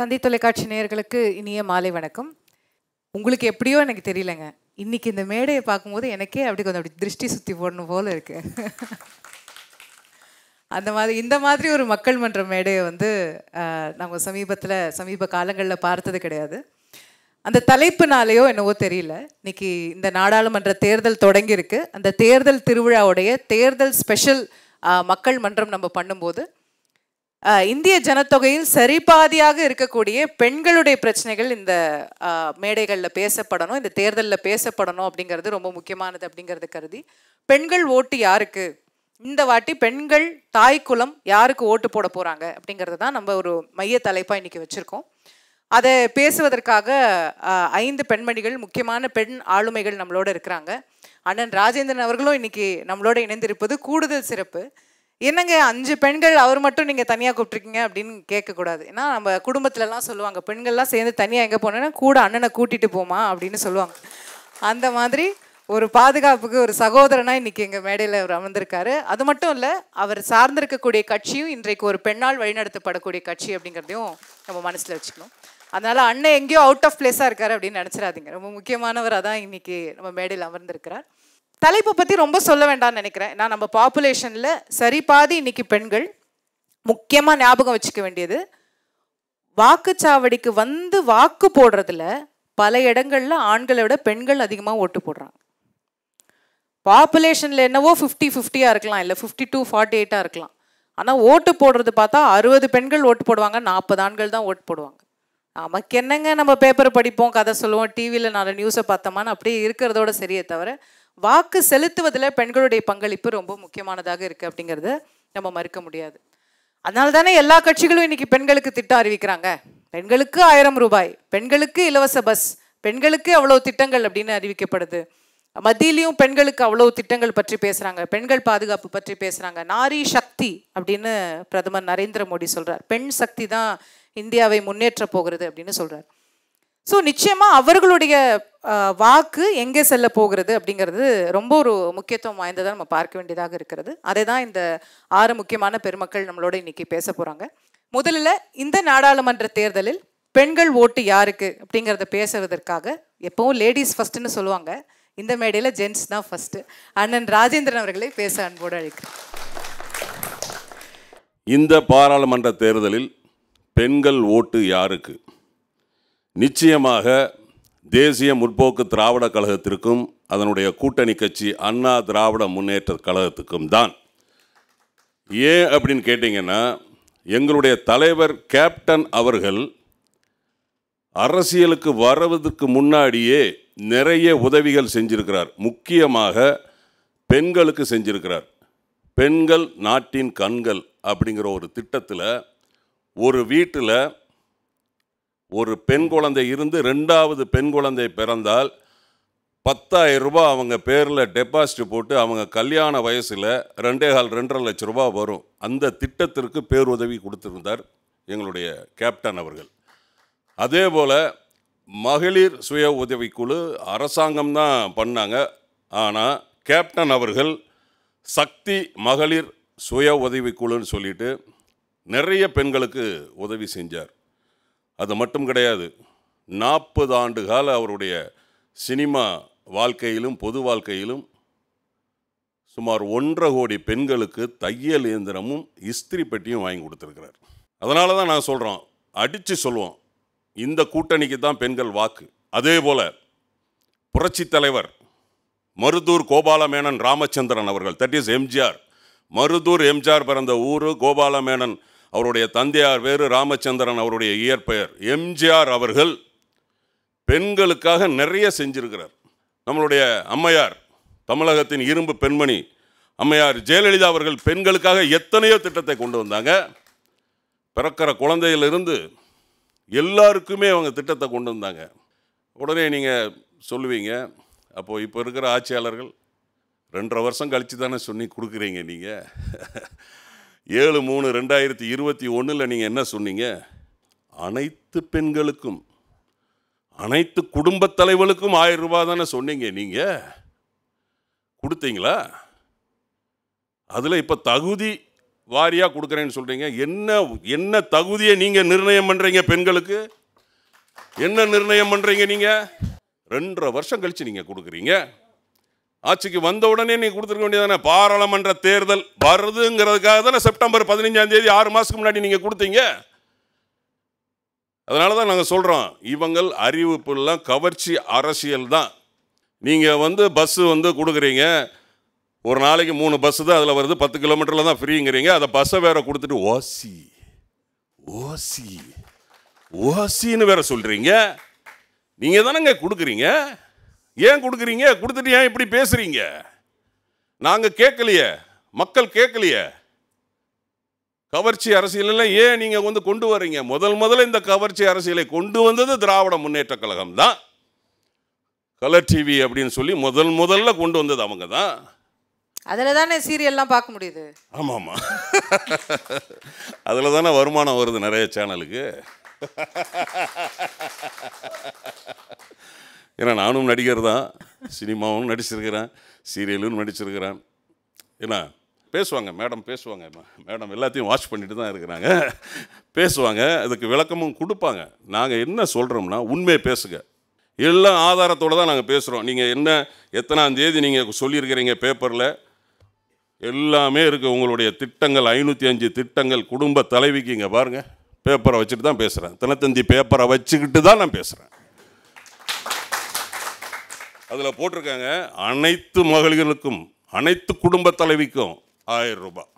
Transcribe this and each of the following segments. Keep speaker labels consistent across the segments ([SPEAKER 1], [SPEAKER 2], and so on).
[SPEAKER 1] தந்தை தொலைக்காட்சி நேயர்களுக்கு இனிய மாலை வணக்கம் உங்களுக்கு எப்படியோ எனக்கு தெரியலங்க இன்னைக்கு இந்த மேடையை பார்க்கும்போது எனக்கே அப்படி கொஞ்சம் அப்படி திருஷ்டி சுற்றி போடணும் போல் இருக்கு அந்த மாதிரி இந்த மாதிரி ஒரு மக்கள் மன்ற மேடையை வந்து நம்ம சமீபத்தில் சமீப காலங்களில் பார்த்தது கிடையாது அந்த தலைப்புனாலேயோ என்னவோ தெரியல இன்னைக்கு இந்த நாடாளுமன்ற தேர்தல் தொடங்கியிருக்கு அந்த தேர்தல் திருவிழாவுடைய தேர்தல் ஸ்பெஷல் மக்கள் மன்றம் நம்ம பண்ணும்போது இந்திய ஜனத்தொகையில் சரிபாதியாக இருக்கக்கூடிய பெண்களுடைய பிரச்சனைகள் இந்த மேடைகளில் பேசப்படணும் இந்த தேர்தலில் பேசப்படணும் அப்படிங்கிறது ரொம்ப முக்கியமானது அப்படிங்கிறது கருதி பெண்கள் ஓட்டு யாருக்கு இந்த வாட்டி பெண்கள் தாய் குலம் யாருக்கு ஓட்டு போட போகிறாங்க அப்படிங்கிறது தான் நம்ம ஒரு மைய தலைப்பாக இன்றைக்கி வச்சுருக்கோம் அதை பேசுவதற்காக ஐந்து பெண்மணிகள் முக்கியமான பெண் ஆளுமைகள் நம்மளோட இருக்கிறாங்க அண்ணன் ராஜேந்திரன் அவர்களும் இன்னைக்கு நம்மளோட இணைந்திருப்பது கூடுதல் சிறப்பு என்னங்க அஞ்சு பெண்கள் அவர் மட்டும் நீங்கள் தனியாக கூப்பிட்ருக்கீங்க அப்படின்னு கேட்கக்கூடாது ஏன்னா நம்ம குடும்பத்துலலாம் சொல்லுவாங்க பெண்கள்லாம் சேர்ந்து தனியாக எங்கே போனோன்னா கூட அண்ணனை கூட்டிகிட்டு போமா அப்படின்னு சொல்லுவாங்க அந்த மாதிரி ஒரு பாதுகாப்புக்கு ஒரு சகோதரனாக இன்றைக்கி எங்கள் மேடையில் அவர் அமர்ந்திருக்காரு அது மட்டும் இல்லை அவர் சார்ந்திருக்கக்கூடிய கட்சியும் இன்றைக்கு ஒரு பெண்ணால் வழிநடத்தப்படக்கூடிய கட்சி அப்படிங்கிறதையும் நம்ம மனசில் வச்சுக்கணும் அதனால் அண்ணன் எங்கேயோ அவுட் ஆஃப் பிளேஸாக இருக்கார் அப்படின்னு நினச்சிடாதீங்க ரொம்ப முக்கியமானவராக தான் இன்றைக்கி நம்ம மேடையில் அமர்ந்திருக்கிறார் தலைப்பை பற்றி ரொம்ப சொல்ல வேண்டாம்னு நினைக்கிறேன் நான் நம்ம பாப்புலேஷனில் சரி பாதி இன்னைக்கு பெண்கள் முக்கியமாக ஞாபகம் வச்சுக்க வேண்டியது வாக்குச்சாவடிக்கு வந்து வாக்கு போடுறதுல பல இடங்களில் ஆண்களை விட பெண்கள் அதிகமாக ஓட்டு போடுறாங்க பாப்புலேஷனில் என்னவோ ஃபிஃப்டி ஃபிஃப்டியாக இருக்கலாம் இல்லை ஃபிஃப்டி டூ ஃபார்ட்டி எயிட்டாக இருக்கலாம் ஆனால் ஓட்டு போடுறது பார்த்தா அறுபது பெண்கள் ஓட்டு போடுவாங்க நாற்பது ஆண்கள் தான் ஓட்டு போடுவாங்க நமக்கு என்னங்க நம்ம பேப்பர் படிப்போம் கதை சொல்லுவோம் டிவியில் நாலு நியூஸை பார்த்தோமான்னு அப்படியே இருக்கிறதோட சரியே தவிர வாக்கு செலுத்துவதில் பெண்களுடைய பங்களிப்பு ரொம்ப முக்கியமானதாக இருக்குது அப்படிங்கிறத நம்ம மறுக்க முடியாது அதனால தானே எல்லா கட்சிகளும் இன்றைக்கி பெண்களுக்கு திட்டம் அறிவிக்கிறாங்க பெண்களுக்கு ஆயிரம் ரூபாய் பெண்களுக்கு இலவச பஸ் பெண்களுக்கு அவ்வளோ திட்டங்கள் அப்படின்னு அறிவிக்கப்படுது மத்தியிலையும் பெண்களுக்கு அவ்வளோ திட்டங்கள் பற்றி பேசுகிறாங்க பெண்கள் பாதுகாப்பு பற்றி பேசுகிறாங்க நாரி சக்தி அப்படின்னு பிரதமர் நரேந்திர மோடி சொல்கிறார் பெண் சக்தி தான் இந்தியாவை முன்னேற்ற போகிறது அப்படின்னு சொல்கிறார் ஸோ நிச்சயமாக அவர்களுடைய வாக்கு எங்கே செல்ல போகிறது அப்படிங்கிறது ரொம்ப ஒரு முக்கியத்துவம் வாய்ந்ததாக நம்ம பார்க்க வேண்டியதாக இருக்கிறது அதே தான் இந்த ஆறு முக்கியமான பெருமக்கள் நம்மளோட இன்னைக்கு பேச போகிறாங்க முதலில் இந்த நாடாளுமன்ற தேர்தலில் பெண்கள் ஓட்டு யாருக்கு அப்படிங்கிறத பேசுவதற்காக எப்பவும் லேடிஸ் ஃபஸ்ட்டுன்னு சொல்லுவாங்க இந்த மேடையில் ஜென்ஸ் தான் ஃபஸ்ட்டு அண்ணன் ராஜேந்திரன் அவர்களை பேச அன்போடு அழைக்கிறேன்
[SPEAKER 2] இந்த பாராளுமன்ற தேர்தலில் பெண்கள் ஓட்டு யாருக்கு நிச்சயமாக தேசிய முற்போக்கு திராவிட கழகத்திற்கும் அதனுடைய கூட்டணி கட்சி அண்ணா திராவிட முன்னேற்ற கழகத்துக்கும் தான் ஏன் அப்படின்னு கேட்டிங்கன்னா எங்களுடைய தலைவர் கேப்டன் அவர்கள் அரசியலுக்கு வருவதற்கு முன்னாடியே நிறைய உதவிகள் செஞ்சிருக்கிறார் முக்கியமாக பெண்களுக்கு செஞ்சிருக்கிறார் பெண்கள் நாட்டின் கண்கள் அப்படிங்கிற ஒரு திட்டத்தில் ஒரு வீட்டில் ஒரு பெண் குழந்தை இருந்து ரெண்டாவது பெண் குழந்தை பிறந்தால் பத்தாயிரம் ரூபாய் அவங்க பேரில் டெபாசிட் போட்டு அவங்க கல்யாண வயசில் ரெண்டே கால் ரெண்டரை லட்ச ரூபா வரும் அந்த திட்டத்திற்கு பேருதவி கொடுத்துருந்தார் எங்களுடைய கேப்டன் அவர்கள் அதே போல் மகளிர் சுய உதவிக்குழு அரசாங்கம் தான் பண்ணாங்க ஆனால் கேப்டன் அவர்கள் சக்தி மகளிர் சுய உதவிக்குழுன்னு சொல்லிட்டு நிறைய பெண்களுக்கு உதவி செஞ்சார் அது மட்டும் கிடையாது நாற்பது ஆண்டு கால அவருடைய சினிமா வாழ்க்கையிலும் பொது வாழ்க்கையிலும் சுமார் ஒன்றரை கோடி பெண்களுக்கு தையல் இயந்திரமும் இஸ்திரி பெட்டியும் வாங்கி கொடுத்துருக்கிறார் அதனால தான் நான் சொல்கிறோம் அடித்து சொல்லுவோம் இந்த கூட்டணிக்கு தான் பெண்கள் வாக்கு அதே போல் புரட்சி தலைவர் மருதூர் கோபாலமேனன் ராமச்சந்திரன் அவர்கள் that is MGR Maruthur MGR பிறந்த ஊர் கோபாலமேனன் அவருடைய தந்தையார் வேறு ராமச்சந்திரன் அவருடைய இயற்பெயர் எம்ஜிஆர் அவர்கள் பெண்களுக்காக நிறைய செஞ்சிருக்கிறார் நம்மளுடைய அம்மையார் தமிழகத்தின் இரும்பு பெண்மணி அம்மையார் ஜெயலலிதா அவர்கள் பெண்களுக்காக எத்தனையோ திட்டத்தை கொண்டு வந்தாங்க பிறக்கிற குழந்தையிலிருந்து எல்லாருக்குமே அவங்க திட்டத்தை கொண்டு வந்தாங்க உடனே நீங்கள் சொல்லுவீங்க அப்போது இப்போ இருக்கிற ஆட்சியாளர்கள் ரெண்டரை வருஷம் கழித்து தானே சொல்லி கொடுக்குறீங்க நீங்கள் ஏழு மூணு ரெண்டாயிரத்தி இருபத்தி ஒன்றில் நீங்கள் என்ன சொன்னீங்க அனைத்து பெண்களுக்கும் அனைத்து குடும்பத் தலைவர்களுக்கும் ஆயிரம் ரூபாய் தானே சொன்னீங்க நீங்கள் கொடுத்தீங்களா அதில் இப்போ தகுதி வாரியாக கொடுக்குறேன்னு சொல்கிறீங்க என்ன என்ன தகுதியை நீங்கள் நிர்ணயம் பண்ணுறீங்க பெண்களுக்கு என்ன நிர்ணயம் பண்ணுறீங்க நீங்கள் ரெண்டரை வருஷம் கழித்து நீங்கள் கொடுக்குறீங்க ஆட்சிக்கு வந்த உடனே நீ கொடுத்துருக்க தானே பாராளுமன்ற தேர்தல் வருதுங்கிறதுக்காக தானே செப்டம்பர் பதினஞ்சாம் தேதி ஆறு மாதத்துக்கு முன்னாடி நீங்கள் கொடுத்தீங்க அதனால தான் நாங்கள் சொல்கிறோம் இவங்கள் அறிவிப்புலாம் கவர்ச்சி அரசியல் தான் நீங்கள் வந்து பஸ்ஸு வந்து கொடுக்குறீங்க ஒரு நாளைக்கு மூணு பஸ்ஸு தான் அதில் வருது பத்து கிலோமீட்டரில் தான் ஃப்ரீங்கிறீங்க அதை பஸ்ஸை வேறு கொடுத்துட்டு ஓசி ஓசி ஓசின்னு வேற சொல்கிறீங்க நீங்கள் தானேங்க கொடுக்குறீங்க ஏன் கொடுக்குறீங்க கொடுத்துட்டு ஏன் இப்படி பேசுகிறீங்க நாங்கள் கேட்கலையே மக்கள் கேட்கலையே கவர்ச்சி அரசியலெல்லாம் ஏன் நீங்கள் வந்து கொண்டு வரீங்க முதல் முதல்ல இந்த கவர்ச்சி அரசியலை கொண்டு வந்தது திராவிட முன்னேற்ற கழகம் தான் கலர் டிவி அப்படின்னு சொல்லி முதல் முதல்ல கொண்டு வந்தது அவங்க தான்
[SPEAKER 1] அதில் தானே சீரியல்லாம் பார்க்க முடியுது
[SPEAKER 2] ஆமாம் ஆமாம் அதில் தானே வருமானம் வருது நிறைய சேனலுக்கு ஏன்னா நானும் நடிகர் தான் சினிமாவும் நடிச்சிருக்கிறேன் சீரியலும் நடிச்சிருக்கிறேன் என்ன பேசுவாங்க மேடம் பேசுவாங்க மேடம் எல்லாத்தையும் வாட்ச் பண்ணிட்டு தான் இருக்கிறாங்க பேசுவாங்க அதுக்கு விளக்கமும் கொடுப்பாங்க நாங்கள் என்ன சொல்கிறோம்னா உண்மையை பேசுங்க எல்லாம் ஆதாரத்தோடு தான் நாங்கள் பேசுகிறோம் நீங்கள் என்ன தேதி நீங்கள் சொல்லியிருக்கிறீங்க பேப்பரில் எல்லாமே இருக்குது உங்களுடைய திட்டங்கள் ஐநூற்றி அஞ்சு திட்டங்கள் குடும்ப தலைவிக்கு இங்கே பாருங்கள் பேப்பரை வச்சுட்டு தான் பேசுகிறேன் தினத்தந்தி பேப்பரை வச்சுக்கிட்டு தான் நான் பேசுகிறேன் அதில் போட்டிருக்காங்க அனைத்து மகளிர்களுக்கும் அனைத்து குடும்ப தலைவிக்கும் ஆயிரம் ரூபாய்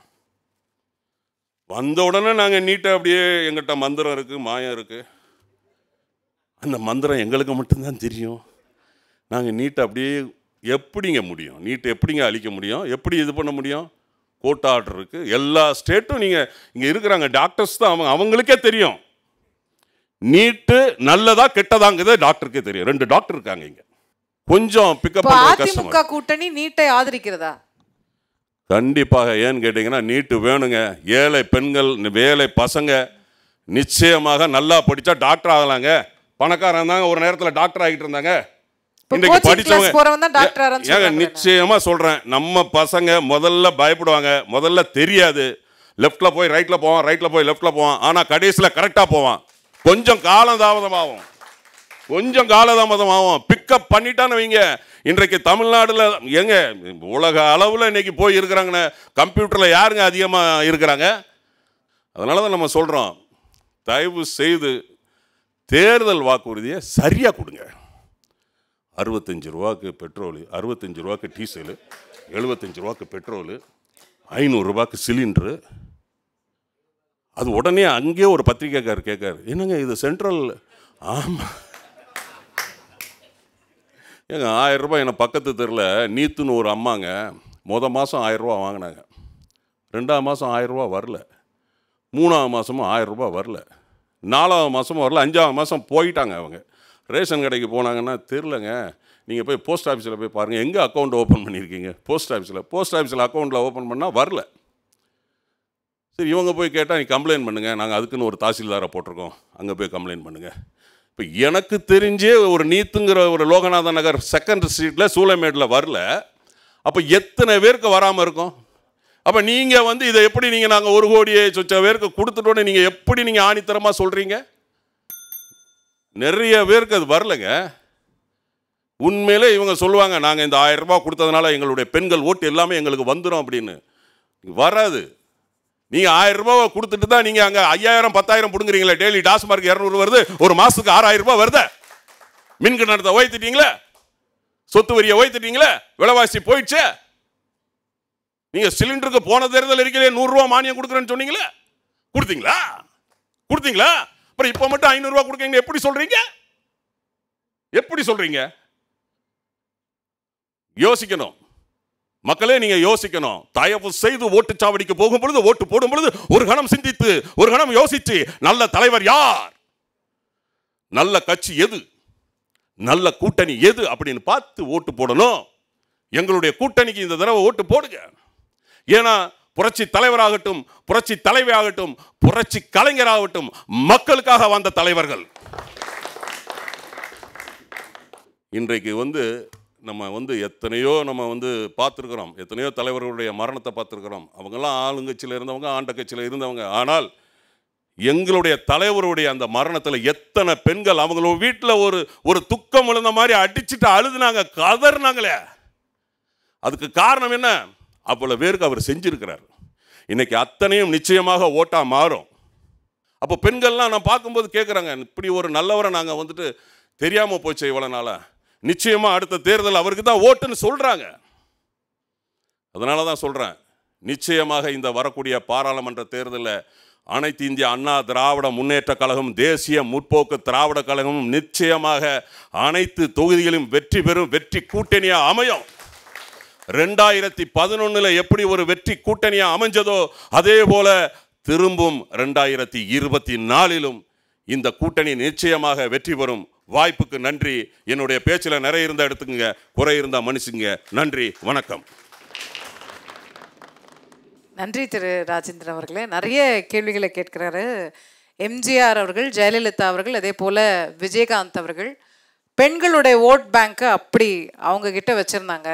[SPEAKER 2] வந்த உடனே நாங்கள் நீட்டாக அப்படியே எங்கிட்ட மந்திரம் இருக்குது மாயம் இருக்குது அந்த மந்திரம் எங்களுக்கு மட்டும்தான் தெரியும் நாங்கள் நீட்டை அப்படியே எப்படிங்க முடியும் நீட்டை எப்படிங்க அழிக்க முடியும் எப்படி இது பண்ண முடியும் கோர்ட் ஆர்டர் இருக்குது எல்லா ஸ்டேட்டும் நீங்கள் இங்கே இருக்கிறாங்க டாக்டர்ஸ் தான் அவங்க அவங்களுக்கே தெரியும் நீட்டு நல்லதா கெட்டதாங்கிறத டாக்டருக்கே தெரியும் ரெண்டு டாக்டர் இருக்காங்க இங்கே கொஞ்சம் பிக்கப் அதிமுக
[SPEAKER 1] கூட்டணி நீட்டை ஆதரிக்கிறதா
[SPEAKER 2] கண்டிப்பாக ஏன்னு கேட்டிங்கன்னா நீட்டு வேணுங்க ஏழை பெண்கள் வேலை பசங்க நிச்சயமாக நல்லா படித்தா டாக்டர் ஆகலாங்க பணக்காரன் தாங்க ஒரு நேரத்தில் டாக்டர் ஆகிட்டு இருந்தாங்க இன்னைக்கு படித்தவங்க ஏங்க நிச்சயமாக சொல்கிறேன் நம்ம பசங்க முதல்ல பயப்படுவாங்க முதல்ல தெரியாது லெஃப்டில் போய் ரைட்டில் போவான் ரைட்டில் போய் லெஃப்டில் போவான் ஆனால் கடைசியில் கரெக்டாக போவான் கொஞ்சம் காலம் தாமதமாகும் கொஞ்சம் காலதாமதம் ஆகும் பிக்கப் பண்ணிட்டான்னு வைங்க இன்றைக்கு தமிழ்நாடில் எங்க உலக அளவில் இன்னைக்கு போய் இருக்கிறாங்கண்ணே கம்ப்யூட்டரில் யாருங்க அதிகமாக இருக்கிறாங்க அதனால தான் நம்ம சொல்கிறோம் தயவு செய்து தேர்தல் வாக்குறுதியை சரியாக கொடுங்க அறுபத்தஞ்சு ரூபாக்கு பெட்ரோல் அறுபத்தஞ்சு ரூபாக்கு டீசலு எழுபத்தஞ்சு ரூபாக்கு பெட்ரோலு ஐநூறுரூபாக்கு சிலிண்டரு அது உடனே அங்கேயே ஒரு பத்திரிக்கைக்கார் கேட்காரு என்னங்க இது சென்ட்ரல் ஆமாம் ஏங்க ஆயிரரூபா என்னை பக்கத்து தெருல நீத்துன்னு ஒரு அம்மாங்க மொதல் மாதம் ரூபா வாங்கினாங்க ரெண்டாவது மாதம் ஆயிரரூபா வரல மூணாவது மாதமும் ரூபா வரல நாலாவது மாதமும் வரல அஞ்சாவது மாதம் போயிட்டாங்க அவங்க ரேஷன் கடைக்கு போனாங்கன்னா தெரிலங்க நீங்கள் போய் போஸ்ட் ஆஃபீஸில் போய் பாருங்கள் எங்கே அக்கௌண்ட் ஓப்பன் பண்ணியிருக்கீங்க போஸ்ட் ஆஃபீஸில் போஸ்ட் ஆஃபீஸில் அக்கௌண்ட்டில் ஓப்பன் பண்ணால் வரல சரி இவங்க போய் கேட்டால் நீ கம்ப்ளைண்ட் பண்ணுங்கள் நாங்கள் அதுக்குன்னு ஒரு தாசில்தாரை போட்டிருக்கோம் அங்கே போய் கம்ப்ளைண்ட் பண்ணுங்கள் இப்போ எனக்கு தெரிஞ்சே ஒரு நீத்துங்கிற ஒரு லோகநாத நகர் செகண்ட் ஸ்ட்ரீட்டில் சூளைமேட்டில் வரல அப்போ எத்தனை பேருக்கு வராமல் இருக்கும் அப்போ நீங்கள் வந்து இதை எப்படி நீங்கள் நாங்கள் ஒரு கோடியை சொச்ச பேருக்கு கொடுத்துட்டோன்னு நீங்கள் எப்படி நீங்கள் ஆணித்தரமாக சொல்கிறீங்க நிறைய பேருக்கு அது வரலைங்க உண்மையிலே இவங்க சொல்லுவாங்க நாங்கள் இந்த ஆயிரம் ரூபாய் கொடுத்ததுனால எங்களுடைய பெண்கள் ஓட்டு எல்லாமே எங்களுக்கு வந்துடும் அப்படின்னு வராது நீங்கள் ஆயிரம் ரூபாய் கொடுத்துட்டு தான் நீங்கள் அங்கே ஐயாயிரம் பத்தாயிரம் பிடுங்குறீங்களே டெய்லி டாஸ்மார்க் இரநூறு வருது ஒரு மாதத்துக்கு ஆறாயிரம் ரூபாய் வருது மின் கட்டணத்தை ஓய்த்துட்டீங்களே சொத்து வரியை ஓய்த்துட்டீங்களே விலைவாசி போயிடுச்சு நீங்கள் சிலிண்டருக்கு போன தேர்தல் இருக்கலையே நூறுரூவா மானியம் கொடுக்குறேன்னு சொன்னீங்களே கொடுத்தீங்களா கொடுத்தீங்களா அப்புறம் இப்போ மட்டும் ஐநூறுரூவா கொடுக்கீங்க எப்படி சொல்கிறீங்க எப்படி சொல்கிறீங்க யோசிக்கணும் மக்களே நீங்க யோசிக்கணும் தயவு செய்து ஓட்டு சாவடிக்கு போகும் பொழுது ஓட்டு போடும் பொழுது ஒரு கணம் சிந்தித்து ஒரு கணம் யோசிச்சு நல்ல தலைவர் யார் நல்ல கட்சி எது நல்ல கூட்டணி எது அப்படின்னு பார்த்து ஓட்டு போடணும் எங்களுடைய கூட்டணிக்கு இந்த தடவை ஓட்டு போடுங்க ஏன்னா புரட்சி தலைவராகட்டும் புரட்சி தலைவி ஆகட்டும் புரட்சி கலைஞராகட்டும் மக்களுக்காக வந்த தலைவர்கள் இன்றைக்கு வந்து நம்ம வந்து எத்தனையோ நம்ம வந்து பார்த்துருக்குறோம் எத்தனையோ தலைவர்களுடைய மரணத்தை பார்த்துருக்குறோம் அவங்கெல்லாம் ஆளுங்கட்சியில் இருந்தவங்க ஆண்ட கட்சியில் இருந்தவங்க ஆனால் எங்களுடைய தலைவருடைய அந்த மரணத்தில் எத்தனை பெண்கள் அவங்களோட வீட்டில் ஒரு ஒரு துக்கம் விழுந்த மாதிரி அடிச்சுட்டு அழுதுனாங்க கதறினாங்களே அதுக்கு காரணம் என்ன அவ்வளோ பேருக்கு அவர் செஞ்சுருக்கிறார் இன்றைக்கி அத்தனையும் நிச்சயமாக ஓட்டாக மாறும் அப்போ பெண்கள்லாம் நான் பார்க்கும்போது கேட்குறாங்க இப்படி ஒரு நல்லவரை நாங்கள் வந்துட்டு தெரியாமல் போச்சு இவ்வளோ நாளாக நிச்சயமா அடுத்த தேர்தல் அவருக்கு தான் ஓட்டுன்னு சொல்றாங்க அதனால தான் சொல்றேன் நிச்சயமாக இந்த வரக்கூடிய பாராளுமன்ற தேர்தலில் அனைத்து இந்திய அண்ணா திராவிட முன்னேற்ற கழகம் தேசிய முற்போக்கு திராவிட கழகமும் நிச்சயமாக அனைத்து தொகுதிகளிலும் வெற்றி பெறும் வெற்றி கூட்டணியாக அமையும் ரெண்டாயிரத்தி பதினொன்றில் எப்படி ஒரு வெற்றி கூட்டணியாக அமைஞ்சதோ அதே போல திரும்பும் ரெண்டாயிரத்தி இருபத்தி நாலிலும் இந்த கூட்டணி நிச்சயமாக வெற்றி பெறும் வாய்ப்புக்கு நன்றி என்னுடைய பேச்சில் நிறைய இருந்தால் எடுத்துக்கங்க குறை இருந்தால் மனுஷங்க நன்றி வணக்கம்
[SPEAKER 1] நன்றி திரு ராஜேந்திரன் அவர்களே நிறைய கேள்விகளை கேட்கிறாரு எம்ஜிஆர் அவர்கள் ஜெயலலிதா அவர்கள் அதே போல் விஜயகாந்த் அவர்கள் பெண்களுடைய ஓட் பேங்க்கு அப்படி அவங்க கிட்ட வச்சுருந்தாங்க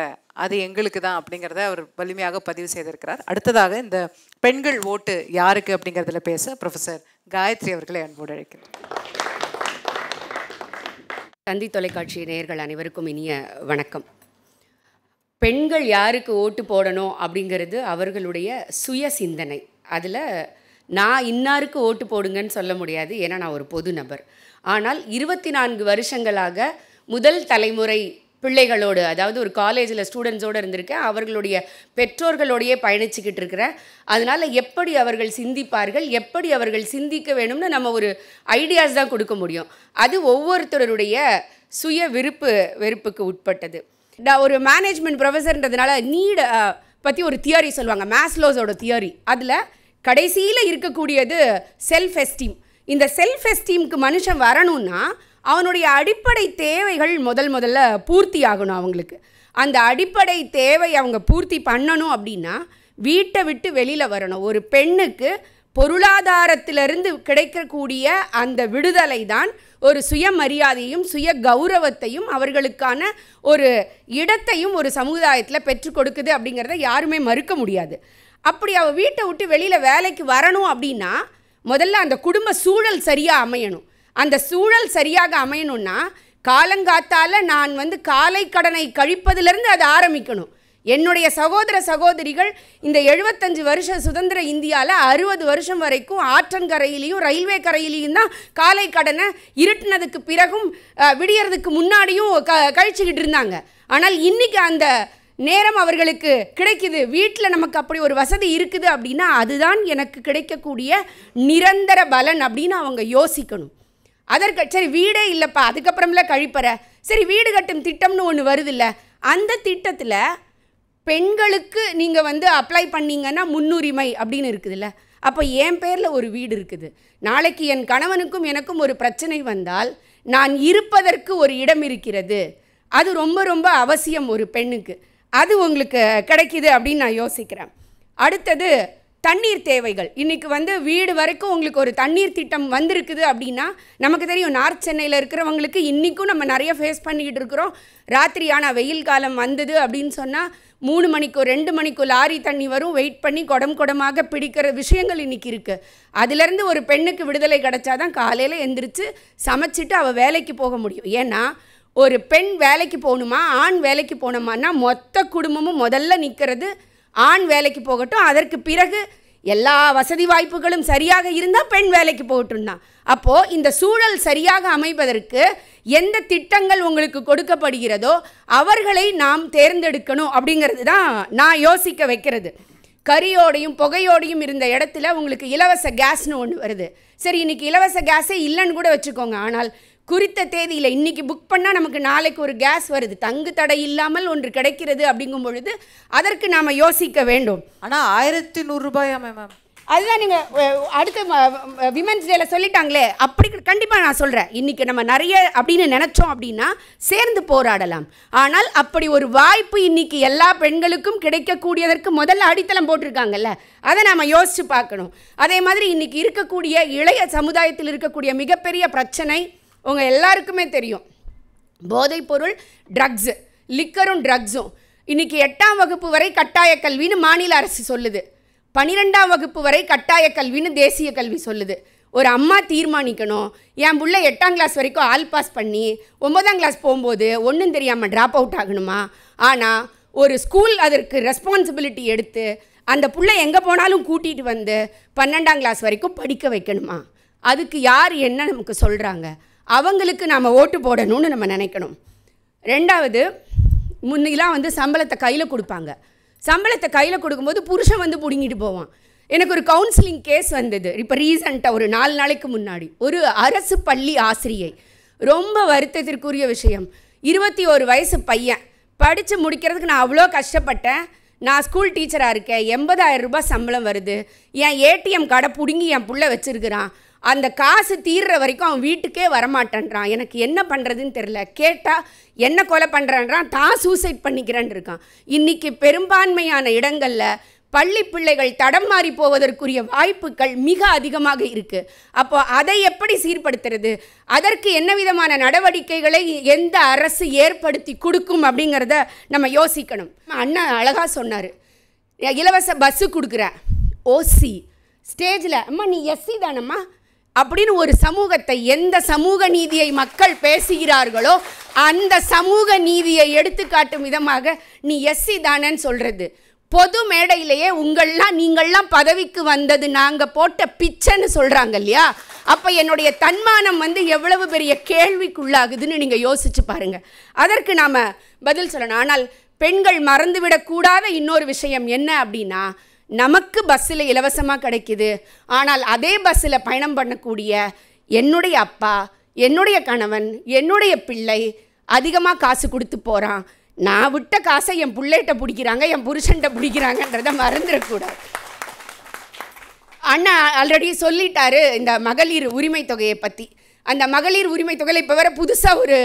[SPEAKER 1] அது எங்களுக்கு தான் அப்படிங்கிறத அவர் வலிமையாக பதிவு செய்திருக்கிறார் அடுத்ததாக இந்த பெண்கள் ஓட்டு யாருக்கு அப்படிங்கிறதுல பேச ப்ரொஃபஸர்
[SPEAKER 3] காயத்ரி அவர்களை அன்போடு அழைக்கிறேன் தந்தி தொலைக்காட்சி நேயர்கள் அனைவருக்கும் இனிய வணக்கம் பெண்கள் யாருக்கு ஓட்டு போடணும் அப்படிங்கிறது அவர்களுடைய சுய சிந்தனை அதில் நான் இன்னாருக்கு ஓட்டு போடுங்கன்னு சொல்ல முடியாது ஏன்னா நான் ஒரு பொது நபர் ஆனால் இருபத்தி நான்கு வருஷங்களாக முதல் தலைமுறை பிள்ளைகளோடு அதாவது ஒரு காலேஜில் ஸ்டூடெண்ட்ஸோடு இருந்திருக்கேன் அவர்களுடைய பெற்றோர்களோடையே பயணிச்சுக்கிட்டு இருக்கிறேன் அதனால் எப்படி அவர்கள் சிந்திப்பார்கள் எப்படி அவர்கள் சிந்திக்க வேணும்னு நம்ம ஒரு ஐடியாஸ் தான் கொடுக்க முடியும் அது ஒவ்வொருத்தருடைய சுய விருப்பு வெறுப்புக்கு உட்பட்டது நான் ஒரு மேனேஜ்மெண்ட் ப்ரொஃபஸர்ன்றதுனால நீடை பற்றி ஒரு தியரி சொல்லுவாங்க மேஸ்லோஸோட தியரி அதில் கடைசியில் இருக்கக்கூடியது செல்ஃப் எஸ்டீம் இந்த செல்ஃப் எஸ்டீமுக்கு மனுஷன் வரணும்னா அவனுடைய அடிப்படை தேவைகள் முதல் முதல்ல பூர்த்தி ஆகணும் அவங்களுக்கு அந்த அடிப்படை தேவை அவங்க பூர்த்தி பண்ணணும் அப்படின்னா வீட்டை விட்டு வெளியில் வரணும் ஒரு பெண்ணுக்கு பொருளாதாரத்திலிருந்து கிடைக்கக்கூடிய அந்த விடுதலை தான் ஒரு சுயமரியாதையும் சுய கௌரவத்தையும் அவர்களுக்கான ஒரு இடத்தையும் ஒரு சமுதாயத்தில் பெற்றுக் கொடுக்குது அப்படிங்கிறத யாருமே மறுக்க முடியாது அப்படி அவள் வீட்டை விட்டு வெளியில் வேலைக்கு வரணும் அப்படின்னா முதல்ல அந்த குடும்ப சூழல் சரியாக அமையணும் அந்த சூழல் சரியாக அமையணும்னா காலங்காத்தால் நான் வந்து காலை கடனை கழிப்பதிலிருந்து அது ஆரம்பிக்கணும் என்னுடைய சகோதர சகோதரிகள் இந்த எழுபத்தஞ்சு வருஷ சுதந்திர இந்தியாவில் அறுபது வருஷம் வரைக்கும் ஆற்றங்கரையிலையும் ரயில்வே கரையிலையும் தான் காலை கடனை இருட்டினதுக்கு பிறகும் விடியறதுக்கு முன்னாடியும் க கழிச்சுக்கிட்டு இருந்தாங்க ஆனால் இன்றைக்கி அந்த நேரம் அவர்களுக்கு கிடைக்குது வீட்டில் நமக்கு அப்படி ஒரு வசதி இருக்குது அப்படின்னா அதுதான் எனக்கு கிடைக்கக்கூடிய நிரந்தர பலன் அப்படின்னு அவங்க யோசிக்கணும் அதற்கு சரி வீடே இல்லைப்பா அதுக்கப்புறம்ல கழிப்பறை சரி வீடு கட்டும் திட்டம்னு ஒன்று வருது இல்லை அந்த திட்டத்தில் பெண்களுக்கு நீங்கள் வந்து அப்ளை பண்ணிங்கன்னா முன்னுரிமை அப்படின்னு இருக்குதுல்ல அப்போ என் பேரில் ஒரு வீடு இருக்குது நாளைக்கு என் கணவனுக்கும் எனக்கும் ஒரு பிரச்சனை வந்தால் நான் இருப்பதற்கு ஒரு இடம் இருக்கிறது அது ரொம்ப ரொம்ப அவசியம் ஒரு பெண்ணுக்கு அது உங்களுக்கு கிடைக்கிது அப்படின்னு நான் யோசிக்கிறேன் அடுத்தது தண்ணீர் தேவைகள் இன்றைக்கி வந்து வீடு வரைக்கும் உங்களுக்கு ஒரு தண்ணீர் திட்டம் வந்திருக்குது அப்படின்னா நமக்கு தெரியும் நார்த் சென்னையில் இருக்கிறவங்களுக்கு இன்றைக்கும் நம்ம நிறைய ஃபேஸ் பண்ணிக்கிட்டு இருக்கிறோம் ராத்திரி ஆனால் வெயில் காலம் வந்தது அப்படின்னு சொன்னால் மூணு மணிக்கோ ரெண்டு மணிக்கோ லாரி தண்ணி வரும் வெயிட் பண்ணி குடம் குடமாக பிடிக்கிற விஷயங்கள் இன்றைக்கி இருக்குது அதுலேருந்து ஒரு பெண்ணுக்கு விடுதலை கிடச்சாதான் காலையில் எந்திரிச்சு சமைச்சிட்டு அவள் வேலைக்கு போக முடியும் ஏன்னா ஒரு பெண் வேலைக்கு போகணுமா ஆண் வேலைக்கு போகணுமான்னா மொத்த குடும்பமும் முதல்ல நிற்கிறது ஆண் வேலைக்கு போகட்டும் அதற்கு பிறகு எல்லா வசதி வாய்ப்புகளும் சரியாக இருந்தால் பெண் வேலைக்கு போகட்டும் தான் அப்போது இந்த சூழல் சரியாக அமைப்பதற்கு எந்த திட்டங்கள் உங்களுக்கு கொடுக்கப்படுகிறதோ அவர்களை நாம் தேர்ந்தெடுக்கணும் அப்படிங்கிறது தான் நான் யோசிக்க வைக்கிறது கரியோடையும் புகையோடையும் இருந்த இடத்துல உங்களுக்கு இலவச கேஸ்னு ஒன்று வருது சரி இன்றைக்கி இலவச கேஸே இல்லைன்னு கூட வச்சுக்கோங்க ஆனால் குறித்த தேதியில் இன்றைக்கி புக் பண்ணால் நமக்கு நாளைக்கு ஒரு கேஸ் வருது தங்கு தடை இல்லாமல் ஒன்று கிடைக்கிறது அப்படிங்கும் பொழுது அதற்கு நாம் யோசிக்க வேண்டும் ஆனால் ஆயிரத்தி நூறுரூபாயா மேம் அதுதான் நீங்கள் அடுத்த விமன்ஸ் டேல சொல்லிட்டாங்களே அப்படி கண்டிப்பாக நான் சொல்கிறேன் இன்றைக்கி நம்ம நிறைய அப்படின்னு நினச்சோம் அப்படின்னா சேர்ந்து போராடலாம் ஆனால் அப்படி ஒரு வாய்ப்பு இன்றைக்கி எல்லா பெண்களுக்கும் கிடைக்கக்கூடியதற்கு முதல்ல அடித்தளம் போட்டிருக்காங்கல்ல அதை நாம் யோசித்து பார்க்கணும் அதே மாதிரி இன்றைக்கி இருக்கக்கூடிய இளைய சமுதாயத்தில் இருக்கக்கூடிய மிகப்பெரிய பிரச்சனை உங்கள் எல்லாருக்குமே தெரியும் போதைப்பொருள் ட்ரக்ஸு லிக்கரும் ட்ரக்ஸும் இன்றைக்கி எட்டாம் வகுப்பு வரை கட்டாய கல்வின்னு மாநில அரசு சொல்லுது பனிரெண்டாம் வகுப்பு வரை கட்டாய கல்வின்னு தேசிய கல்வி சொல்லுது ஒரு அம்மா தீர்மானிக்கணும் என் பிள்ளை எட்டாம் கிளாஸ் வரைக்கும் ஆல் பாஸ் பண்ணி ஒன்பதாம் கிளாஸ் போகும்போது ஒன்றும் தெரியாமல் ட்ராப் அவுட் ஆகணுமா ஆனால் ஒரு ஸ்கூல் அதற்கு ரெஸ்பான்சிபிலிட்டி எடுத்து அந்த பிள்ளை எங்கே போனாலும் கூட்டிகிட்டு வந்து பன்னெண்டாம் கிளாஸ் வரைக்கும் படிக்க வைக்கணுமா அதுக்கு யார் என்ன நமக்கு சொல்கிறாங்க அவங்களுக்கு நாம் ஓட்டு போடணும்னு நம்ம நினைக்கணும் ரெண்டாவது முன்னிலாம் வந்து சம்பளத்தை கையில் கொடுப்பாங்க சம்பளத்தை கையில் கொடுக்கும்போது புருஷன் வந்து பிடுங்கிட்டு போவான் எனக்கு ஒரு கவுன்சிலிங் கேஸ் வந்தது இப்போ ரீசண்டாக ஒரு நாலு நாளைக்கு முன்னாடி ஒரு அரசு பள்ளி ஆசிரியை ரொம்ப வருத்தத்திற்குரிய விஷயம் இருபத்தி ஒரு வயசு பையன் படித்து முடிக்கிறதுக்கு நான் அவ்வளோ கஷ்டப்பட்டேன் நான் ஸ்கூல் டீச்சராக இருக்கேன் எண்பதாயிரம் ரூபாய் சம்பளம் வருது என் ஏடிஎம் கடை பிடுங்கி என் பிள்ளை வச்சுருக்கிறான் அந்த காசு தீர்ற வரைக்கும் அவன் வீட்டுக்கே வரமாட்டேன்றான் எனக்கு என்ன பண்ணுறதுன்னு தெரில கேட்டால் என்ன கொலை பண்ணுறான்றான் தான் சூசைட் பண்ணிக்கிறேன்னு இருக்கான் இன்றைக்கி பெரும்பான்மையான இடங்களில் பள்ளி பிள்ளைகள் தடம் மாறி போவதற்குரிய வாய்ப்புகள் மிக அதிகமாக இருக்குது அப்போ அதை எப்படி சீர்படுத்துறது அதற்கு என்ன விதமான நடவடிக்கைகளை எந்த அரசு ஏற்படுத்தி கொடுக்கும் அப்படிங்கிறத நம்ம யோசிக்கணும் அண்ணன் அழகாக சொன்னார் இலவச பஸ்ஸு கொடுக்குற ஓசி ஸ்டேஜில் அம்மா நீ எஸ்சி தானம்மா அப்படின்னு ஒரு சமூகத்தை எந்த சமூக நீதியை மக்கள் பேசுகிறார்களோ அந்த சமூக நீதியை எடுத்துக்காட்டும் விதமாக நீ எஸ்சி தானன்னு சொல்கிறது பொது மேடையிலேயே உங்கள்லாம் நீங்கள்லாம் பதவிக்கு வந்தது நாங்கள் போட்ட பிச்சைன்னு சொல்கிறாங்க இல்லையா அப்போ என்னுடைய தன்மானம் வந்து எவ்வளவு பெரிய கேள்விக்குள்ளாகுதுன்னு நீங்கள் யோசிச்சு பாருங்கள் அதற்கு நாம் பதில் சொல்லணும் ஆனால் பெண்கள் மறந்துவிடக்கூடாத இன்னொரு விஷயம் என்ன அப்படின்னா நமக்கு பஸ்ஸில் இலவசமாக கிடைக்கிது ஆனால் அதே பஸ்ஸில் பயணம் பண்ணக்கூடிய என்னுடைய அப்பா என்னுடைய கணவன் என்னுடைய பிள்ளை அதிகமாக காசு கொடுத்து போகிறான் நான் விட்ட காசை என் பிள்ளைகிட்ட பிடிக்கிறாங்க என் புருஷன்கிட்ட பிடிக்கிறாங்கன்றதை மறந்துடக்கூடாது அண்ணா ஆல்ரெடி சொல்லிட்டாரு இந்த மகளிர் உரிமை தொகையை பற்றி அந்த மகளிர் உரிமை தொகையில் இப்போ வேறு புதுசாக ஒரு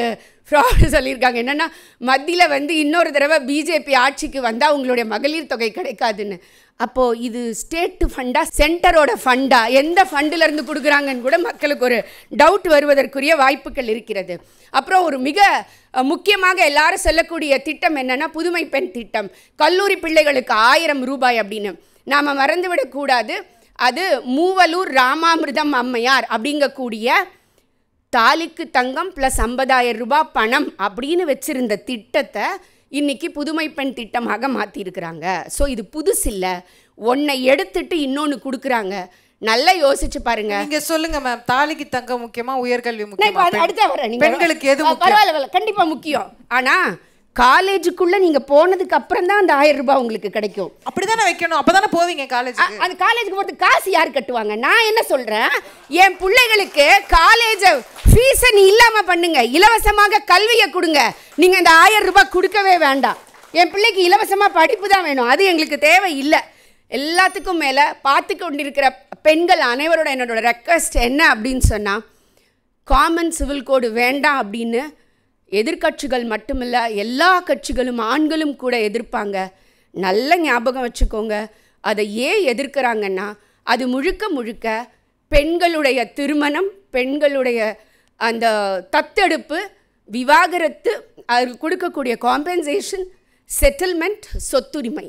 [SPEAKER 3] ஃப்ராடு சொல்லியிருக்காங்க என்னென்னா மத்தியில் வந்து இன்னொரு தடவை பிஜேபி ஆட்சிக்கு வந்தால் அவங்களுடைய மகளிர் தொகை கிடைக்காதுன்னு அப்போது இது ஸ்டேட்டு ஃபண்டா சென்டரோட ஃபண்டா எந்த ஃபண்டிலேருந்து கொடுக்குறாங்கன்னு கூட மக்களுக்கு ஒரு டவுட் வருவதற்குரிய வாய்ப்புகள் இருக்கிறது அப்புறம் ஒரு மிக முக்கியமாக எல்லாரும் சொல்லக்கூடிய திட்டம் என்னென்னா புதுமை பெண் திட்டம் கல்லூரி பிள்ளைகளுக்கு ஆயிரம் ரூபாய் அப்படின்னு நாம் மறந்துவிடக்கூடாது அது மூவலூர் ராமாமிர்தம் அம்மையார் அப்படிங்கக்கூடிய தாலிக்கு தங்கம் ப்ளஸ் ஐம்பதாயிரம் ரூபாய் பணம் அப்படின்னு வச்சுருந்த திட்டத்தை இன்றைக்கி புதுமை பெண் திட்டமாக மாற்றிருக்கிறாங்க ஸோ இது புதுசு இல்லை ஒன்றை எடுத்துட்டு இன்னொன்று கொடுக்குறாங்க நல்லா யோசிச்சு பாருங்க நீங்க சொல்லுங்க மேம் தாலிக்கு தங்க முக்கியமா உயர்கல்வி முக்கியம் அடுத்த வரேன் பெண்களுக்கு எது பரவாயில்ல கண்டிப்பா முக்கியம் ஆனா காலேஜுக்குள்ளே நீங்கள் போனதுக்கு அப்புறம் தான் அந்த ஆயிரம் ரூபாய் உங்களுக்கு கிடைக்கும் அப்படிதான் வைக்கணும் அப்பதானே போவீங்க காலேஜ் அந்த காலேஜுக்கு போகிறதுக்கு காசு யார் கட்டுவாங்க நான் என்ன சொல்கிறேன் என் பிள்ளைகளுக்கு காலேஜை ஃபீஸை நீ இல்லாமல் பண்ணுங்க இலவசமாக கல்வியை கொடுங்க நீங்கள் அந்த ஆயிரம் ரூபாய் கொடுக்கவே வேண்டாம் என் பிள்ளைக்கு இலவசமாக படிப்பு தான் வேணும் அது எங்களுக்கு தேவை இல்லை எல்லாத்துக்கும் மேலே பார்த்து கொண்டிருக்கிற பெண்கள் அனைவரோட என்னோட ரெக்வஸ்ட் என்ன அப்படின்னு சொன்னால் காமன் சிவில் கோடு வேண்டாம் அப்படின்னு எதிர்கட்சிகள் மட்டுமில்ல எல்லா கட்சிகளும் ஆண்களும் கூட எதிர்ப்பாங்க நல்ல ஞாபகம் வச்சுக்கோங்க அதை ஏன் எதிர்க்கிறாங்கன்னா அது முழுக்க முழுக்க பெண்களுடைய திருமணம் பெண்களுடைய அந்த தத்தெடுப்பு விவாகரத்து அது கொடுக்கக்கூடிய காம்பன்சேஷன் செட்டில்மெண்ட் சொத்துரிமை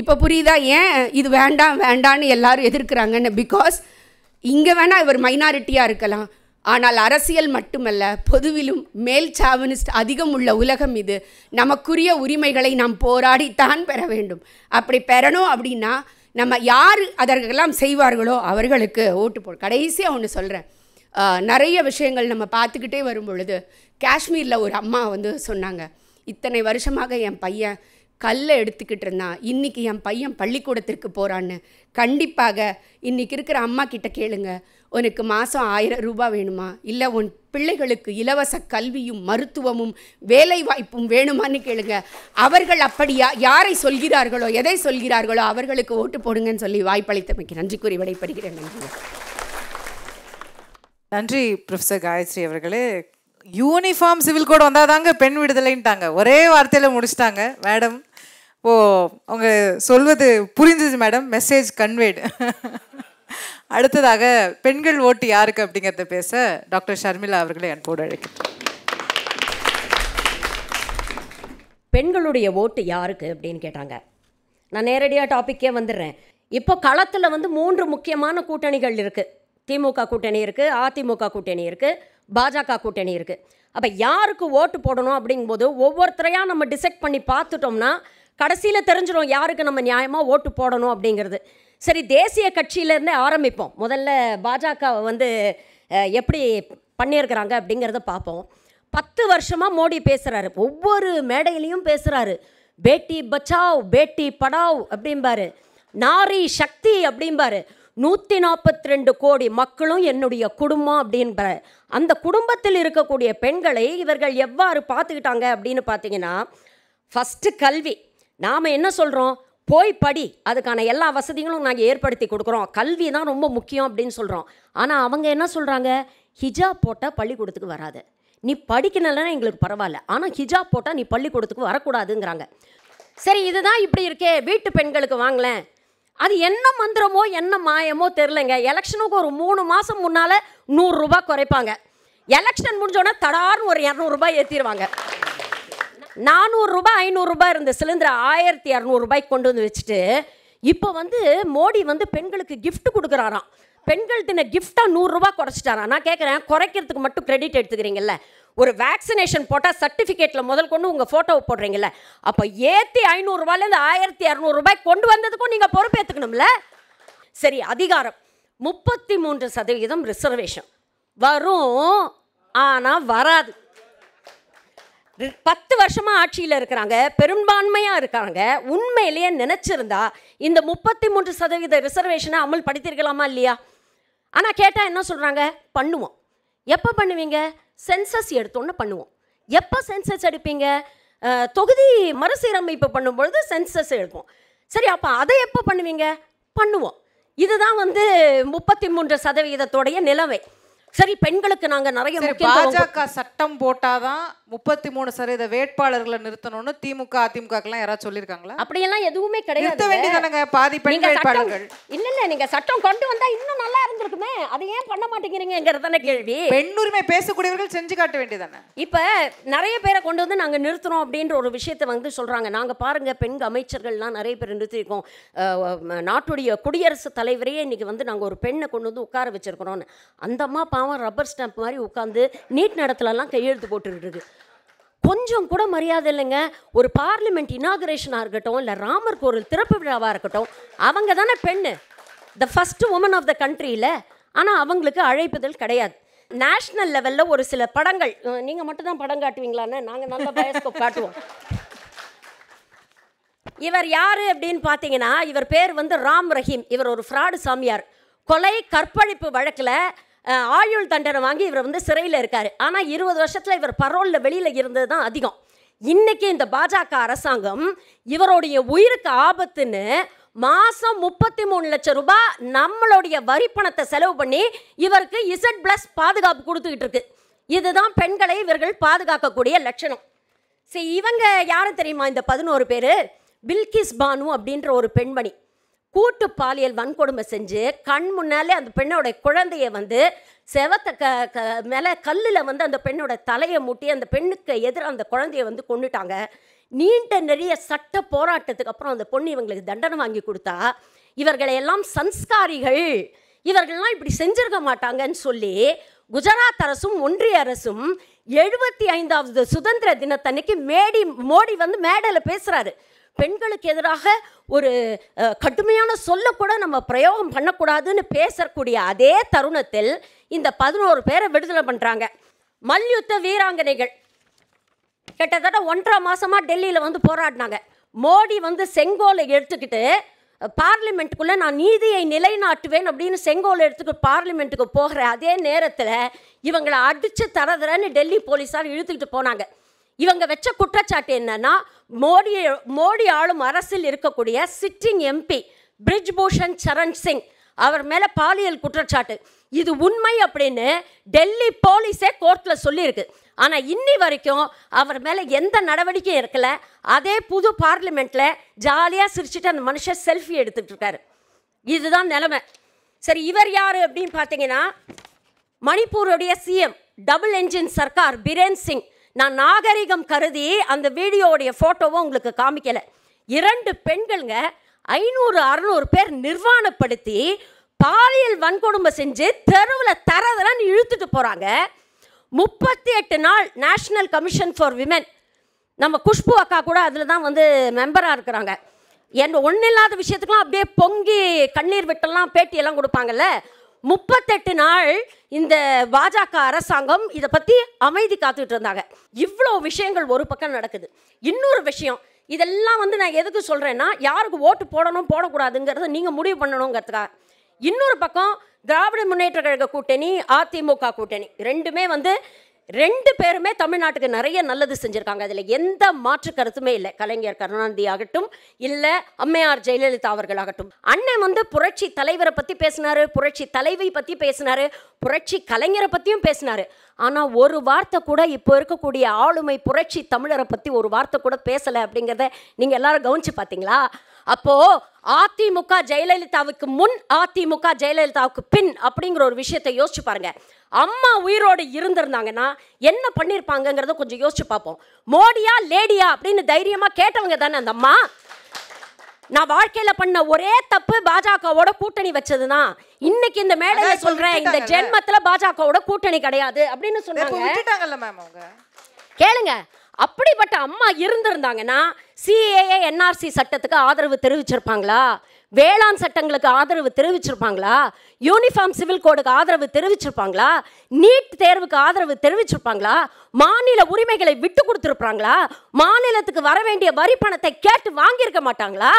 [SPEAKER 3] இப்போ புரியுதா ஏன் இது வேண்டாம் வேண்டான்னு எல்லாரும் எதிர்க்கிறாங்கன்னு பிகாஸ் இங்கே வேணால் இவர் மைனாரிட்டியாக இருக்கலாம் ஆனால் அரசியல் மட்டுமல்ல பொதுவிலும் மேல் சாவனிஸ்ட் அதிகம் உள்ள உலகம் இது நமக்குரிய உரிமைகளை நாம் போராடித்தான் பெற வேண்டும் அப்படி பெறணும் அப்படின்னா நம்ம யார் அதற்கெல்லாம் செய்வார்களோ அவர்களுக்கு ஓட்டு போ கடைசியாக ஒன்று சொல்கிறேன் நிறைய விஷயங்கள் நம்ம பார்த்துக்கிட்டே வரும் பொழுது காஷ்மீரில் ஒரு அம்மா வந்து சொன்னாங்க இத்தனை வருஷமாக என் பையன் கல்லை எடுத்துக்கிட்டு இருந்தான் இன்றைக்கி என் பையன் பள்ளிக்கூடத்திற்கு போகிறான்னு கண்டிப்பாக இன்றைக்கி இருக்கிற அம்மா கிட்ட கேளுங்க உனக்கு மாதம் ஆயிரம் ரூபாய் வேணுமா இல்லை உன் பிள்ளைகளுக்கு இலவச கல்வியும் மருத்துவமும் வேலை வாய்ப்பும் வேணுமான்னு கேளுங்க அவர்கள் அப்படியா யாரை சொல்கிறார்களோ எதை சொல்கிறார்களோ அவர்களுக்கு ஓட்டு போடுங்கன்னு சொல்லி வாய்ப்பளித்தமைக்கு நன்றி கூறி விடைபெறுகிறேன் நன்றி
[SPEAKER 1] நன்றி ப்ரொஃபஸர் காயத்ரி அவர்களே யூனிஃபார்ம் சிவில் கோட் வந்தால் தாங்க பெண் விடுதலைன்ட்டாங்க ஒரே வார்த்தையில் முடிச்சிட்டாங்க மேடம் ஓ அவங்க சொல்வது புரிஞ்சுது மேடம் மெசேஜ் கன்வேடு அடுத்ததாக பெண்கள் ஓட்டு யாருக்கு அப்படிங்கிறத
[SPEAKER 4] பேச டாக்டர் ஷர்மிளா அவர்களை கூட அழைக்கிறேன் பெண்களுடைய ஓட்டு யாருக்கு அப்படின்னு கேட்டாங்க நான் நேரடியாக டாப்பிக்கே வந்துடுறேன் இப்போ களத்தில் வந்து மூன்று முக்கியமான கூட்டணிகள் இருக்குது திமுக கூட்டணி இருக்குது அதிமுக கூட்டணி இருக்குது பாஜக கூட்டணி இருக்குது அப்போ யாருக்கு ஓட்டு போடணும் அப்படிங்கும்போது ஒவ்வொருத்தரையாக நம்ம டிசைட் பண்ணி பார்த்துட்டோம்னா கடைசியில் தெரிஞ்சிடும் யாருக்கு நம்ம நியாயமாக ஓட்டு போடணும் அப்படிங்கிறது சரி தேசிய கட்சியிலேருந்து ஆரம்பிப்போம் முதல்ல பாஜகவை வந்து எப்படி பண்ணியிருக்கிறாங்க அப்படிங்கிறத பார்ப்போம் பத்து வருஷமாக மோடி பேசுகிறாரு ஒவ்வொரு மேடையிலையும் பேசுகிறாரு பேட்டி பச்சாவ் பேட்டி படாவ் அப்படிம்பாரு நாரி சக்தி அப்படிம்பாரு நூற்றி நாற்பத்தி ரெண்டு கோடி மக்களும் என்னுடைய குடும்பம் அப்படின்ற அந்த குடும்பத்தில் இருக்கக்கூடிய பெண்களை இவர்கள் எவ்வாறு பார்த்துக்கிட்டாங்க அப்படின்னு பார்த்தீங்கன்னா ஃபஸ்ட்டு கல்வி நாம் என்ன சொல்கிறோம் போய் படி அதுக்கான எல்லா வசதிகளும் நாங்கள் ஏற்படுத்தி கொடுக்குறோம் கல்வி தான் ரொம்ப முக்கியம் அப்படின்னு சொல்கிறோம் ஆனால் அவங்க என்ன சொல்கிறாங்க ஹிஜாப் போட்டால் பள்ளிக்கூடத்துக்கு வராது நீ படிக்கணும்னா எங்களுக்கு பரவாயில்ல ஆனால் ஹிஜாப் போட்டால் நீ பள்ளிக்கூடத்துக்கு வரக்கூடாதுங்கிறாங்க சரி இதுதான் இப்படி இருக்கே வீட்டு பெண்களுக்கு வாங்கலேன் அது என்ன மந்திரமோ என்ன மாயமோ தெரிலங்க எலெக்ஷனுக்கு ஒரு மூணு மாதம் முன்னால் நூறுரூபா குறைப்பாங்க எலெக்ஷன் முடிஞ்சோடனே தடார்னு ஒரு இரநூறுபா ஏற்றிடுவாங்க நானூறுரூபா ஐநூறுரூபா இருந்த சிலிண்டரை ஆயிரத்தி இரநூறுபாய்க்கு கொண்டு வந்து வச்சுட்டு இப்போ வந்து மோடி வந்து பெண்களுக்கு கிஃப்ட் கொடுக்குறாராம் பெண்கள் தின கிஃப்டாக நூறுரூபா குறைச்சிட்டாராம் நான் கேட்குறேன் குறைக்கிறதுக்கு மட்டும் கிரெடிட் எடுத்துக்கிறீங்கல்ல ஒரு வேக்சினேஷன் போட்டால் சர்டிஃபிகேட்டில் முதல் கொண்டு உங்கள் ஃபோட்டோவை போடுறீங்கல்ல அப்போ ஏற்றி ஐநூறுரூவாலேருந்து ஆயிரத்தி இரநூறுபாய் கொண்டு வந்ததுக்கும் நீங்கள் பொறுப்பேற்றுக்கணும்ல சரி அதிகாரம் முப்பத்தி மூன்று சதவீதம் ரிசர்வேஷன் வரும் ஆனால் வராது பத்து வருஷமாக ஆட்சியில் இருக்கிறாங்க பெரும்பான்மையாக இருக்காங்க உண்மையிலேயே நினச்சிருந்தா இந்த முப்பத்தி மூன்று சதவீத ரிசர்வேஷனை அமல் இல்லையா ஆனால் கேட்டால் என்ன சொல்கிறாங்க பண்ணுவோம் எப்போ பண்ணுவீங்க சென்சஸ் எடுத்தோன்னு பண்ணுவோம் எப்போ சென்சஸ் எடுப்பீங்க தொகுதி மறுசீரமைப்பு பண்ணும்பொழுது சென்சஸ் எடுப்போம் சரி அப்போ அதை எப்போ பண்ணுவீங்க பண்ணுவோம் இதுதான் வந்து முப்பத்தி மூன்று சதவீதத்தோடைய நிலவை சரி பெண்களுக்கு நாங்க நிறைய பாஜக சட்டம் போட்டாதான் முப்பத்தி மூணு சதவீத வேட்பாளர்களை நிறுத்தணும்னு திமுக அதிமுக எல்லாம் யாராவது சொல்லியிருக்காங்களா அப்படியெல்லாம் எதுவுமே கிடையாது பாதி பெண் வேட்பாளர்கள் இல்ல இல்ல நீங்க சட்டம் கொண்டு வந்தா இன்னும் நல்லா இருந்திருக்குமே அதை ஏன் பண்ண மாட்டேங்கிறீங்கிறது தானே கேள்வி பெண்ணுரிமை பேசக்கூடியவர்கள் செஞ்சு காட்ட வேண்டியதானே இப்ப நிறைய பேரை கொண்டு வந்து நாங்க நிறுத்துறோம் அப்படின்ற ஒரு விஷயத்தை வந்து சொல்றாங்க நாங்க பாருங்க பெண் அமைச்சர்கள்லாம் நிறைய பேர் நிறுத்திருக்கோம் நாட்டுடைய குடியரசு தலைவரையே இன்னைக்கு வந்து நாங்க ஒரு பெண்ணை கொண்டு வந்து உட்கார வச்சிருக்கிறோம் அந்த அம்மா பாவம் ரப்பர் ஸ்டாம்ப் மாதிரி உட்காந்து நீட் நடத்துலலாம் கையெழுத்து போட்டுருக்கு கொஞ்சம் கூட மரியாதை இல்லைங்க ஒரு பார்லிமெண்ட் இனாகரேஷனாக இருக்கட்டும் இல்லை ராமர் கோவில் திறப்பு விழாவாக இருக்கட்டும் அவங்க தானே பெண்ணு the first woman of the கண்ட்ரியில் ஆனால் அவங்களுக்கு அழைப்புதல் கிடையாது நேஷ்னல் லெவலில் ஒரு சில படங்கள் நீங்கள் மட்டும் தான் படம் காட்டுவீங்களான்னு நாங்கள் நல்ல பயஸ்கோப் காட்டுவோம் இவர் யார் அப்படின்னு பார்த்தீங்கன்னா இவர் பேர் வந்து ராம் ரஹீம் இவர் ஒரு ஃப்ராடு சாமியார் கொலை கற்பழிப்பு வழக்கில் ஆயுள் தண்டனை வாங்கி இவர் வந்து சிறையில் இருக்கார் ஆனால் இருபது வருஷத்தில் இவர் பரோலில் வெளியில் இருந்தது தான் அதிகம் இன்றைக்கி இந்த பாஜக அரசாங்கம் இவருடைய உயிருக்கு ஆபத்துன்னு மாதம் முப்பத்தி மூணு லட்சம் ரூபாய் நம்மளுடைய வரி பணத்தை செலவு பண்ணி இவருக்கு இசட் பிளஸ் பாதுகாப்பு கொடுத்துக்கிட்டு இருக்கு இதுதான் பெண்களை இவர்கள் பாதுகாக்கக்கூடிய லட்சணம் சரி இவங்க யாரும் தெரியுமா இந்த பதினோரு பேர் பில்கிஸ் பானு அப்படின்ற ஒரு பெண்மணி கூட்டு பாலியல் வன்கொடுமை செஞ்சு கண் முன்னாலே அந்த பெண்ணோட குழந்தைய வந்து செவத்தை க க மேலே கல்லில் வந்து அந்த பெண்ணோட தலையை மூட்டி அந்த பெண்ணுக்கு எதிராக அந்த குழந்தைய வந்து கொண்டுட்டாங்க நீண்ட நிறைய சட்ட போராட்டத்துக்கு அப்புறம் அந்த பொண்ணு இவங்களுக்கு தண்டனை வாங்கி கொடுத்தா இவர்களை எல்லாம் சன்ஸ்காரிகள் இவர்கள்லாம் இப்படி செஞ்சிருக்க மாட்டாங்கன்னு சொல்லி குஜராத் அரசும் ஒன்றிய அரசும் எழுபத்தி ஐந்தாவது சுதந்திர தினத்தன்னைக்கு மேடி மோடி வந்து மேடையில் பேசுகிறாரு பெண்களுக்கு எதிராக ஒரு கடுமையான சொல்ல கூட நம்ம பிரயோகம் பண்ணக்கூடாதுன்னு பேசக்கூடிய அதே தருணத்தில் இந்த பதினோரு பேரை விடுதலை பண்ணுறாங்க மல்யுத்த வீராங்கனைகள் கிட்டத்தட்ட ஒன்றரை மாதமாக டெல்லியில் வந்து போராடினாங்க மோடி வந்து செங்கோலை எடுத்துக்கிட்டு பார்லிமெண்ட்டுக்குள்ளே நான் நீதியை நிலைநாட்டுவேன் அப்படின்னு செங்கோல் எடுத்துக்கிட்டு பார்லிமெண்ட்டுக்கு போகிற அதே நேரத்தில் இவங்களை அடித்து தரதரன்னு டெல்லி போலீஸார் இழுத்துக்கிட்டு போனாங்க இவங்க வச்ச குற்றச்சாட்டு என்னன்னா மோடி மோடி ஆளும் அரசில் இருக்கக்கூடிய சிட்டிங் எம்பி பூஷன் சரண் சிங் அவர் மேலே பாலியல் குற்றச்சாட்டு இது உண்மை அப்படின்னு டெல்லி போலீஸே கோர்ட்டில் சொல்லியிருக்கு ஆனால் இன்னி வரைக்கும் அவர் மேலே எந்த நடவடிக்கையும் இருக்கல அதே புது பார்லிமெண்ட்டில் ஜாலியாக சிரிச்சுட்டு அந்த மனுஷன் செல்ஃபி எடுத்துகிட்டு இருக்காரு இதுதான் நிலமை சரி இவர் யார் அப்படின்னு பார்த்தீங்கன்னா மணிப்பூருடைய சிஎம் டபுள் என்ஜின் சர்க்கார் பிரேன் சிங் நான் நாகரிகம் கருதி அந்த வீடியோவுடைய ஃபோட்டோவும் உங்களுக்கு காமிக்கலை இரண்டு பெண்கள்ங்க ஐநூறு அறநூறு பேர் நிர்வாணப்படுத்தி பாலியல் வன்கொடுமை செஞ்சு தெருவில் தரதரன்னு இழுத்துட்டு போகிறாங்க முப்பத்தி எட்டு நாள் நேஷ்னல் கமிஷன் ஃபார் விமன் நம்ம குஷ்பு அக்கா கூட அதில் தான் வந்து மெம்பராக இருக்கிறாங்க என் ஒன்றும் இல்லாத விஷயத்துக்குலாம் அப்படியே பொங்கி கண்ணீர் விட்டெல்லாம் பேட்டியெல்லாம் கொடுப்பாங்கல்ல முப்பத்தெட்டு நாள் இந்த பாஜக அரசாங்கம் இதை பற்றி அமைதி காத்துக்கிட்டு இருந்தாங்க இவ்வளோ விஷயங்கள் ஒரு பக்கம் நடக்குது இன்னொரு விஷயம் இதெல்லாம் வந்து நான் எதுக்கு சொல்கிறேன்னா யாருக்கு ஓட்டு போடணும் போடக்கூடாதுங்கிறத நீங்கள் முடிவு பண்ணணுங்கிறதுக்காக இன்னொரு பக்கம் திராவிட முன்னேற்ற கழக கூட்டணி அதிமுக கூட்டணி ரெண்டுமே வந்து ரெண்டு பேருமே தமிழ்நாட்டுக்கு நிறைய நல்லது செஞ்சுருக்காங்க அதில் எந்த மாற்று கருத்துமே இல்லை கலைஞர் கருணாநிதி ஆகட்டும் இல்லை அம்மையார் ஜெயலலிதா அவர்கள் ஆகட்டும் அண்ணன் வந்து புரட்சி தலைவரை பற்றி பேசினார் புரட்சி தலைவி பற்றி பேசினார் புரட்சி கலைஞரை பற்றியும் பேசினார் ஆனால் ஒரு வார்த்தை கூட இப்போ இருக்கக்கூடிய ஆளுமை புரட்சி தமிழரை பற்றி ஒரு வார்த்தை கூட பேசலை அப்படிங்கிறத நீங்கள் எல்லாரும் கவனித்து பார்த்தீங்களா அப்போ அதிமுக ஜெயலலிதாவுக்கு முன் அதிமுக ஜெயலலிதாவுக்கு பின் அப்படிங்கிற ஒரு விஷயத்தை யோசிச்சு பாருங்க அம்மா உயிரோடு இருந்திருந்தாங்கன்னா என்ன பண்ணியிருப்பாங்கங்கிறத கொஞ்சம் யோசிச்சு பார்ப்போம் மோடியா லேடியா அப்படின்னு தைரியமா கேட்டவங்க தானே அந்த அம்மா நான் வாழ்க்கையில பண்ண ஒரே தப்பு பாஜகவோட கூட்டணி வச்சதுதான் இன்னைக்கு இந்த மேடையில சொல்றேன் இந்த ஜென்மத்துல பாஜகவோட கூட்டணி கிடையாது அப்படின்னு சொன்னாங்க கேளுங்க அப்படிப்பட்ட அம்மா இருந்திருந்தாங்கன்னா சிஏஏ என்ஆர்சி சட்டத்துக்கு ஆதரவு தெரிவிச்சிருப்பாங்களா வேளாண் சட்டங்களுக்கு ஆதரவு தெரிவிச்சிருப்பாங்களா யூனிஃபார்ம் சிவில் கோடுக்கு ஆதரவு தெரிவிச்சிருப்பாங்களா நீட் தேர்வுக்கு ஆதரவு தெரிவிச்சிருப்பாங்களா மாநில உரிமைகளை விட்டு கொடுத்துருப்பாங்களா மாநிலத்துக்கு வர வேண்டிய வரி பணத்தை கேட்டு வாங்கியிருக்க மாட்டாங்களா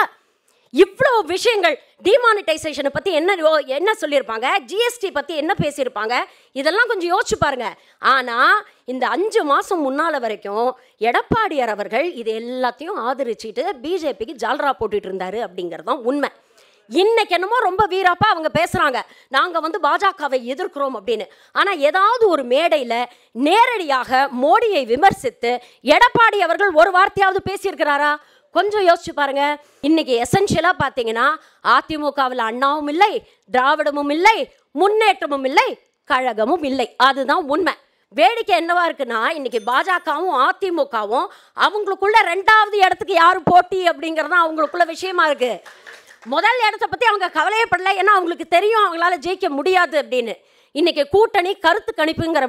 [SPEAKER 4] இவ்வளோ விஷயங்கள் டிமானிட்டைசேஷனை பற்றி என்ன என்ன சொல்லியிருப்பாங்க ஜிஎஸ்டி பற்றி என்ன பேசியிருப்பாங்க இதெல்லாம் கொஞ்சம் யோசிச்சு பாருங்க ஆனால் இந்த அஞ்சு மாதம் முன்னால் வரைக்கும் எடப்பாடியார் அவர்கள் இது எல்லாத்தையும் ஆதரிச்சுட்டு பிஜேபிக்கு ஜால்ரா போட்டுட்டு இருந்தாரு அப்படிங்கிறது தான் உண்மை இன்னைக்கு என்னமோ ரொம்ப வீராப்பா அவங்க பேசுகிறாங்க நாங்கள் வந்து பாஜகவை எதிர்க்கிறோம் அப்படின்னு ஆனால் ஏதாவது ஒரு மேடையில் நேரடியாக மோடியை விமர்சித்து எடப்பாடி அவர்கள் ஒரு வார்த்தையாவது பேசியிருக்கிறாரா கொஞ்சம் யோசிச்சு பாருங்க இன்னைக்கு எசென்ஷியலாக பாத்தீங்கன்னா அதிமுகவில் அண்ணாவும் இல்லை திராவிடமும் இல்லை முன்னேற்றமும் இல்லை கழகமும் இல்லை அதுதான் உண்மை வேடிக்கை என்னவா இருக்குன்னா இன்னைக்கு பாஜகவும் அதிமுகவும் அவங்களுக்குள்ள ரெண்டாவது இடத்துக்கு யார் போட்டி அப்படிங்கிறது அவங்களுக்குள்ள விஷயமா இருக்கு முதல் இடத்த பற்றி அவங்க கவலையப்படலை ஏன்னா அவங்களுக்கு தெரியும் அவங்களால ஜெயிக்க முடியாது அப்படின்னு இன்னைக்கு கூட்டணி கருத்து கணிப்புங்கிற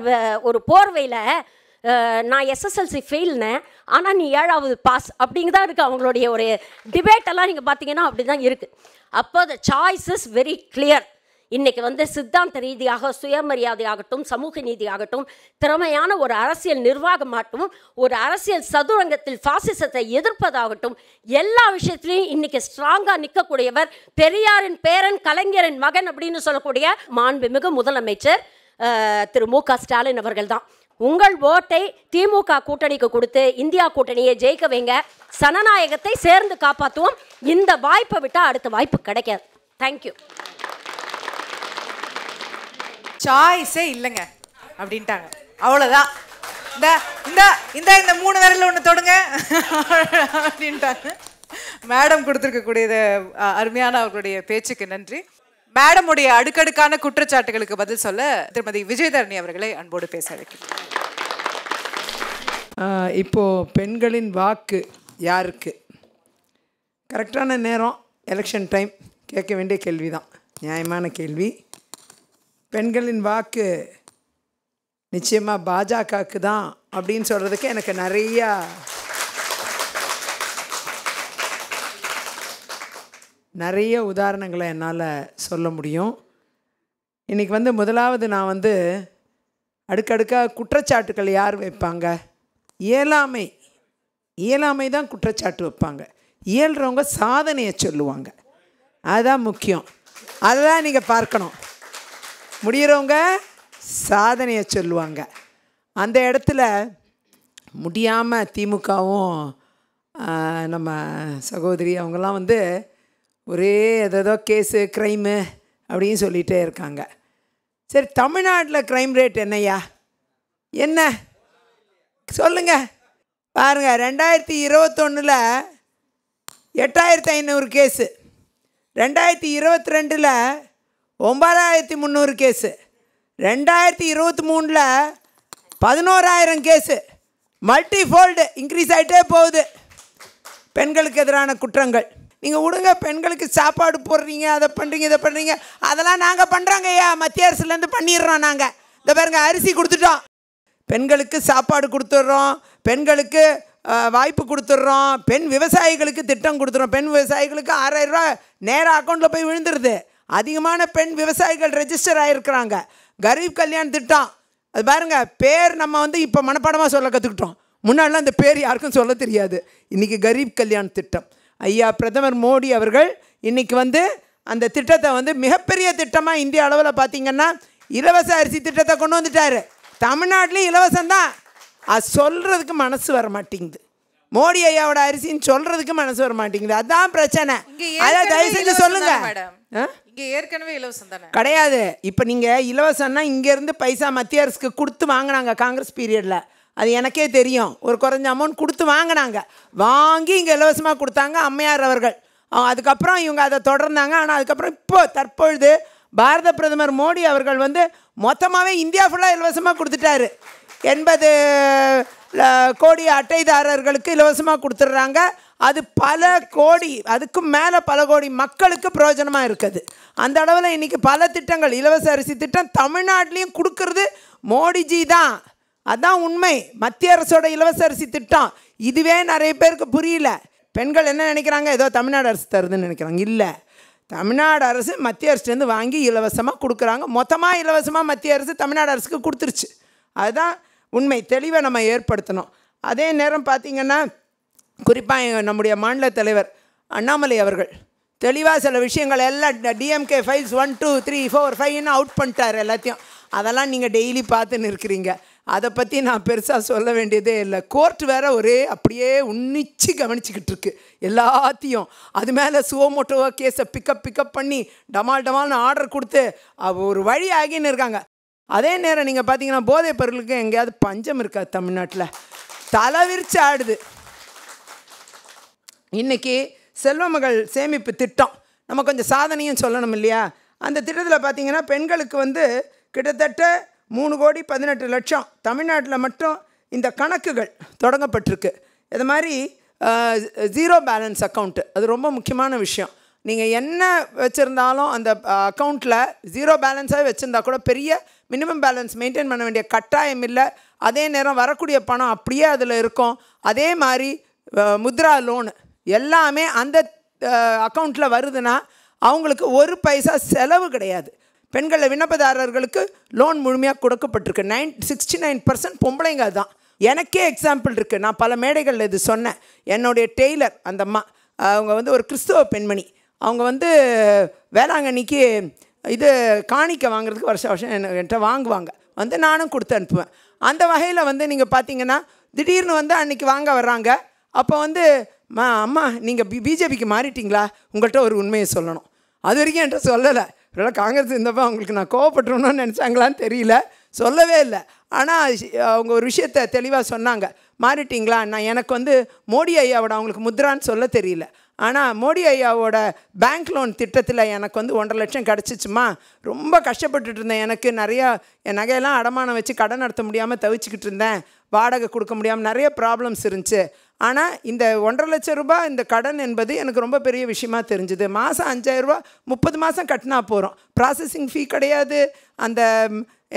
[SPEAKER 4] ஒரு போர்வையில் நான் எஸ்எஸ்எல்சி ஃபெயில்னேன் ஆனால் நீ ஏழாவது பாஸ் அப்படிங்க தான் இருக்குது அவங்களுடைய ஒரு எல்லாம் நீங்கள் பார்த்தீங்கன்னா அப்படி தான் இருக்குது அப்போ the choice is very clear இன்றைக்கி வந்து சித்தாந்த ரீதியாக சுயமரியாதை ஆகட்டும் சமூக நீதியாகட்டும் ஆகட்டும் திறமையான ஒரு அரசியல் நிர்வாகமாகட்டும் ஒரு அரசியல் சதுரங்கத்தில் பாசிசத்தை எதிர்ப்பதாகட்டும் எல்லா விஷயத்துலையும் இன்றைக்கி ஸ்ட்ராங்காக நிற்கக்கூடியவர் பெரியாரின் பேரன் கலைஞரின் மகன் அப்படின்னு சொல்லக்கூடிய மாண்புமிகு முதலமைச்சர் திரு மு க ஸ்டாலின் அவர்கள் தான் உங்கள் ஓட்டை திமுக கூட்டணிக்கு கொடுத்து இந்தியா கூட்டணியை ஜெயிக்க வைங்க சனநாயகத்தை சேர்ந்து காப்பாற்றுவோம் இந்த வாய்ப்பை விட்டால் அடுத்த வாய்ப்பு கிடைக்காது தேங்க்யூ சாய்ஸே இல்லைங்க
[SPEAKER 1] அப்படின்ட்டாங்க அவ்வளோதான் இந்த இந்த இந்த இந்த மூணு விரலில் ஒன்று தொடுங்க அப்படின்ட்டாங்க மேடம் கொடுத்துருக்கக்கூடிய அருமையான அவர்களுடைய பேச்சுக்கு நன்றி மேடமுடைய அடுக்கடுக்கான குற்றச்சாட்டுகளுக்கு பதில் சொல்ல திருமதி விஜயதரணி அவர்களை அன்போடு பேச இப்போ
[SPEAKER 5] இப்போது பெண்களின் வாக்கு யாருக்கு கரெக்டான நேரம் எலெக்ஷன் டைம் கேட்க வேண்டிய கேள்வி தான் நியாயமான கேள்வி பெண்களின் வாக்கு நிச்சயமாக பாஜகவுக்கு தான் அப்படின்னு சொல்கிறதுக்கு எனக்கு நிறையா நிறைய உதாரணங்களை என்னால் சொல்ல முடியும் இன்றைக்கி வந்து முதலாவது நான் வந்து அடுக்கடுக்காக குற்றச்சாட்டுக்கள் யார் வைப்பாங்க இயலாமை இயலாமை தான் குற்றச்சாட்டு வைப்பாங்க இயல்றவங்க சாதனையை சொல்லுவாங்க அதுதான் முக்கியம் அதெல்லாம் நீங்கள் பார்க்கணும் முடிகிறவங்க சாதனையை சொல்லுவாங்க அந்த இடத்துல முடியாமல் திமுகவும் நம்ம சகோதரி அவங்கெல்லாம் வந்து ஒரே எதோ கேஸு க்ரைமு அப்படின்னு சொல்லிகிட்டே இருக்காங்க சரி தமிழ்நாட்டில் க்ரைம் ரேட் என்னையா என்ன சொல்லுங்கள் பாருங்கள் ரெண்டாயிரத்தி இருபத்தொன்னில் எட்டாயிரத்தி ஐநூறு கேஸு ரெண்டாயிரத்தி இருபத்தி ரெண்டில் ஒம்பதாயிரத்தி முந்நூறு கேஸு ரெண்டாயிரத்தி இருபத்தி மூணில் பதினோராயிரம் கேஸு மல்டிஃபோல்டு இன்க்ரீஸ் ஆகிட்டே போகுது பெண்களுக்கு எதிரான குற்றங்கள் நீங்கள் விடுங்க பெண்களுக்கு சாப்பாடு போடுறீங்க அதை பண்ணுறீங்க இதை பண்ணுறீங்க அதெல்லாம் நாங்கள் பண்ணுறாங்க ஐயா மத்திய அரசுலேருந்து பண்ணிடுறோம் நாங்கள் இந்த பாருங்க அரிசி கொடுத்துட்டோம் பெண்களுக்கு சாப்பாடு கொடுத்துட்றோம் பெண்களுக்கு வாய்ப்பு கொடுத்துட்றோம் பெண் விவசாயிகளுக்கு திட்டம் கொடுத்துட்றோம் பெண் விவசாயிகளுக்கு ஆறாயிரரூவா நேராக அக்கௌண்ட்டில் போய் விழுந்துருது அதிகமான பெண் விவசாயிகள் ரெஜிஸ்டர் ஆகிருக்கிறாங்க கரீப் கல்யாண் திட்டம் அது பாருங்கள் பேர் நம்ம வந்து இப்போ மனப்பாடமாக சொல்ல கற்றுக்கிட்டோம் முன்னாடிலாம் அந்த பேர் யாருக்கும் சொல்ல தெரியாது இன்றைக்கி கரீப் கல்யாண் திட்டம் ஐயா பிரதமர் மோடி அவர்கள் இன்றைக்கி வந்து அந்த திட்டத்தை வந்து மிகப்பெரிய திட்டமாக இந்திய அளவில் பார்த்திங்கன்னா இலவச அரிசி திட்டத்தை கொண்டு வந்துட்டார் தமிழ்நாட்டிலையும் இலவசம் தான் அது சொல்கிறதுக்கு மனசு வர மாட்டேங்குது மோடி ஐயாவோட அரிசின்னு சொல்கிறதுக்கு மனசு வர மாட்டேங்குது அதுதான் பிரச்சனை அதை தயவு செஞ்சு சொல்லுங்க
[SPEAKER 1] ஏற்கனவே இலவசம் தானே கிடையாது
[SPEAKER 5] இப்போ நீங்கள் இலவசம்னா இங்கேருந்து பைசா மத்திய அரசுக்கு கொடுத்து வாங்கினாங்க காங்கிரஸ் பீரியடில் அது எனக்கே தெரியும் ஒரு குறைஞ்ச அமௌண்ட் கொடுத்து வாங்கினாங்க வாங்கி இங்கே இலவசமாக கொடுத்தாங்க அம்மையார் அவர்கள் அதுக்கப்புறம் இவங்க அதை தொடர்ந்தாங்க ஆனால் அதுக்கப்புறம் இப்போது தற்பொழுது பாரத பிரதமர் மோடி அவர்கள் வந்து மொத்தமாகவே இந்தியா ஃபுல்லாக இலவசமாக கொடுத்துட்டாரு எண்பது கோடி அட்டைதாரர்களுக்கு இலவசமாக கொடுத்துட்றாங்க அது பல கோடி அதுக்கும் மேலே பல கோடி மக்களுக்கு பிரயோஜனமாக இருக்குது அந்த அளவில் இன்றைக்கி பல திட்டங்கள் இலவச அரிசி திட்டம் தமிழ்நாட்டிலையும் கொடுக்கறது மோடிஜி தான் அதான் உண்மை மத்திய அரசோட இலவச அரிசி திட்டம் இதுவே நிறைய பேருக்கு புரியல பெண்கள் என்ன நினைக்கிறாங்க ஏதோ தமிழ்நாடு அரசு தருதுன்னு நினைக்கிறாங்க இல்லை தமிழ்நாடு அரசு மத்திய அரசுலேருந்து வாங்கி இலவசமாக கொடுக்குறாங்க மொத்தமாக இலவசமாக மத்திய அரசு தமிழ்நாடு அரசுக்கு கொடுத்துருச்சு அதுதான் உண்மை தெளிவை நம்ம ஏற்படுத்தணும் அதே நேரம் பார்த்திங்கன்னா குறிப்பாக நம்முடைய மாநில தலைவர் அண்ணாமலை அவர்கள் தெளிவாக சில விஷயங்கள் எல்லாம் DMK files one two three four ஃபைவ்னு அவுட் பண்ணிட்டார் எல்லாத்தையும் அதெல்லாம் நீங்கள் டெய்லி பார்த்துன்னு இருக்கிறீங்க அதை பற்றி நான் பெருசாக சொல்ல வேண்டியதே இல்லை கோர்ட் வேற ஒரே அப்படியே உன்னிச்சு கவனிச்சுக்கிட்டு இருக்கு எல்லாத்தையும் அது மேலே சுவமோட்டோவா கேஸை பிக்கப் பிக்கப் பண்ணி டமால் டமால்னு ஆர்டர் கொடுத்து ஒரு வழி ஆகின்னு இருக்காங்க அதே நேரம் நீங்கள் பார்த்தீங்கன்னா போதைப் பொருளுக்கு எங்கேயாவது பஞ்சம் இருக்காது தமிழ்நாட்டில் தலைவிரிச்சு ஆடுது இன்றைக்கி செல்வமகள் சேமிப்பு திட்டம் நம்ம கொஞ்சம் சாதனையும் சொல்லணும் இல்லையா அந்த திட்டத்தில் பார்த்தீங்கன்னா பெண்களுக்கு வந்து கிட்டத்தட்ட மூணு கோடி பதினெட்டு லட்சம் தமிழ்நாட்டில் மட்டும் இந்த கணக்குகள் தொடங்கப்பட்டிருக்கு இது மாதிரி ஜீரோ பேலன்ஸ் அக்கௌண்ட்டு அது ரொம்ப முக்கியமான விஷயம் நீங்கள் என்ன வச்சுருந்தாலும் அந்த அக்கௌண்ட்டில் ஜீரோ பேலன்ஸாக வச்சுருந்தா கூட பெரிய மினிமம் பேலன்ஸ் மெயின்டைன் பண்ண வேண்டிய கட்டாயம் இல்லை அதே நேரம் வரக்கூடிய பணம் அப்படியே அதில் இருக்கும் அதே மாதிரி முத்ரா லோனு எல்லாமே அந்த அக்கௌண்ட்டில் வருதுன்னா அவங்களுக்கு ஒரு பைசா செலவு கிடையாது பெண்களில் விண்ணப்பதாரர்களுக்கு லோன் முழுமையாக கொடுக்கப்பட்டிருக்கு நைன் சிக்ஸ்டி நைன் பர்சன்ட் பொம்பளைங்க தான் எனக்கே எக்ஸாம்பிள் இருக்குது நான் பல மேடைகளில் இது சொன்னேன் என்னுடைய டெய்லர் அந்த அம்மா அவங்க வந்து ஒரு கிறிஸ்துவ பெண்மணி அவங்க வந்து வேளாங்கண்ணிக்கு இது காணிக்க வாங்குறதுக்கு வருஷம் வருஷம் என்கிட்ட வாங்குவாங்க வந்து நானும் கொடுத்து அனுப்புவேன் அந்த வகையில் வந்து நீங்கள் பார்த்தீங்கன்னா திடீர்னு வந்து அன்றைக்கி வாங்க வர்றாங்க அப்போ வந்து மா அம்மா நீங்கள் பி பிஜேபிக்கு மாறிட்டிங்களா உங்கள்கிட்ட ஒரு உண்மையை சொல்லணும் அது வரைக்கும் என்கிட்ட சொல்லலை ஒருவேளை காங்கிரஸ் இருந்தப்போ அவங்களுக்கு நான் கோவப்பட்டுருணும்னு நினச்சாங்களான்னு தெரியல சொல்லவே இல்லை ஆனால் அவங்க ஒரு விஷயத்த தெளிவாக சொன்னாங்க மாறிட்டிங்களா நான் எனக்கு வந்து மோடி ஐயாவோட அவங்களுக்கு முத்ரான்னு சொல்ல தெரியல ஆனால் மோடி ஐயாவோட பேங்க் லோன் திட்டத்தில் எனக்கு வந்து ஒன்றரை லட்சம் கிடச்சிச்சுமா ரொம்ப கஷ்டப்பட்டுட்டு இருந்தேன் எனக்கு நிறையா என் நகையெல்லாம் அடமானம் வச்சு கடன் நடத்த முடியாமல் தவிச்சிக்கிட்டு இருந்தேன் வாடகை கொடுக்க முடியாமல் நிறைய ப்ராப்ளம்ஸ் இருந்துச்சு ஆனால் இந்த ஒன்றரை லட்சம் ரூபா இந்த கடன் என்பது எனக்கு ரொம்ப பெரிய விஷயமா தெரிஞ்சுது மாதம் அஞ்சாயிரரூபா முப்பது மாதம் கட்டினா போகிறோம் ப்ராசஸிங் ஃபீ கிடையாது அந்த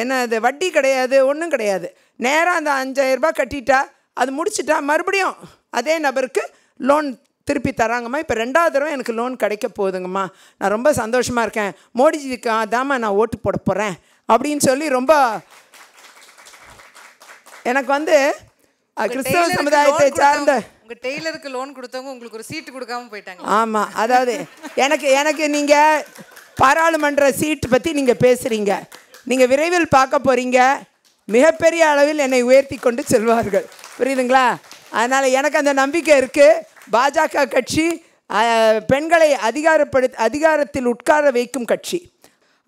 [SPEAKER 5] என்ன இது வட்டி கிடையாது ஒன்றும் கிடையாது நேராக அந்த அஞ்சாயிரரூபா கட்டிட்டா அது முடிச்சிட்டா மறுபடியும் அதே நபருக்கு லோன் திருப்பி தராங்கம்மா இப்போ ரெண்டாவது தடவை எனக்கு லோன் கிடைக்க போகுதுங்கம்மா நான் ரொம்ப சந்தோஷமாக இருக்கேன் மோடிஜிக்கு அதாம்மா நான் ஓட்டு போட போகிறேன் அப்படின்னு சொல்லி ரொம்ப எனக்கு வந்து கிறிஸ்தவ சமுதாயத்தை சார்ந்த உங்க
[SPEAKER 1] டெய்லருக்கு லோன் கொடுத்தவங்க உங்களுக்கு ஒரு சீட்டு கொடுக்காம போயிட்டாங்க ஆமா அதாவது
[SPEAKER 5] எனக்கு எனக்கு நீங்க பாராளுமன்ற சீட்டு பற்றி நீங்கள் பேசுகிறீங்க நீங்கள் விரைவில் பார்க்க போகிறீங்க மிகப்பெரிய அளவில் என்னை உயர்த்தி கொண்டு செல்வார்கள் புரியுதுங்களா அதனால் எனக்கு அந்த நம்பிக்கை இருக்குது பாஜக கட்சி பெண்களை அதிகாரப்படுத்த அதிகாரத்தில் உட்கார வைக்கும் கட்சி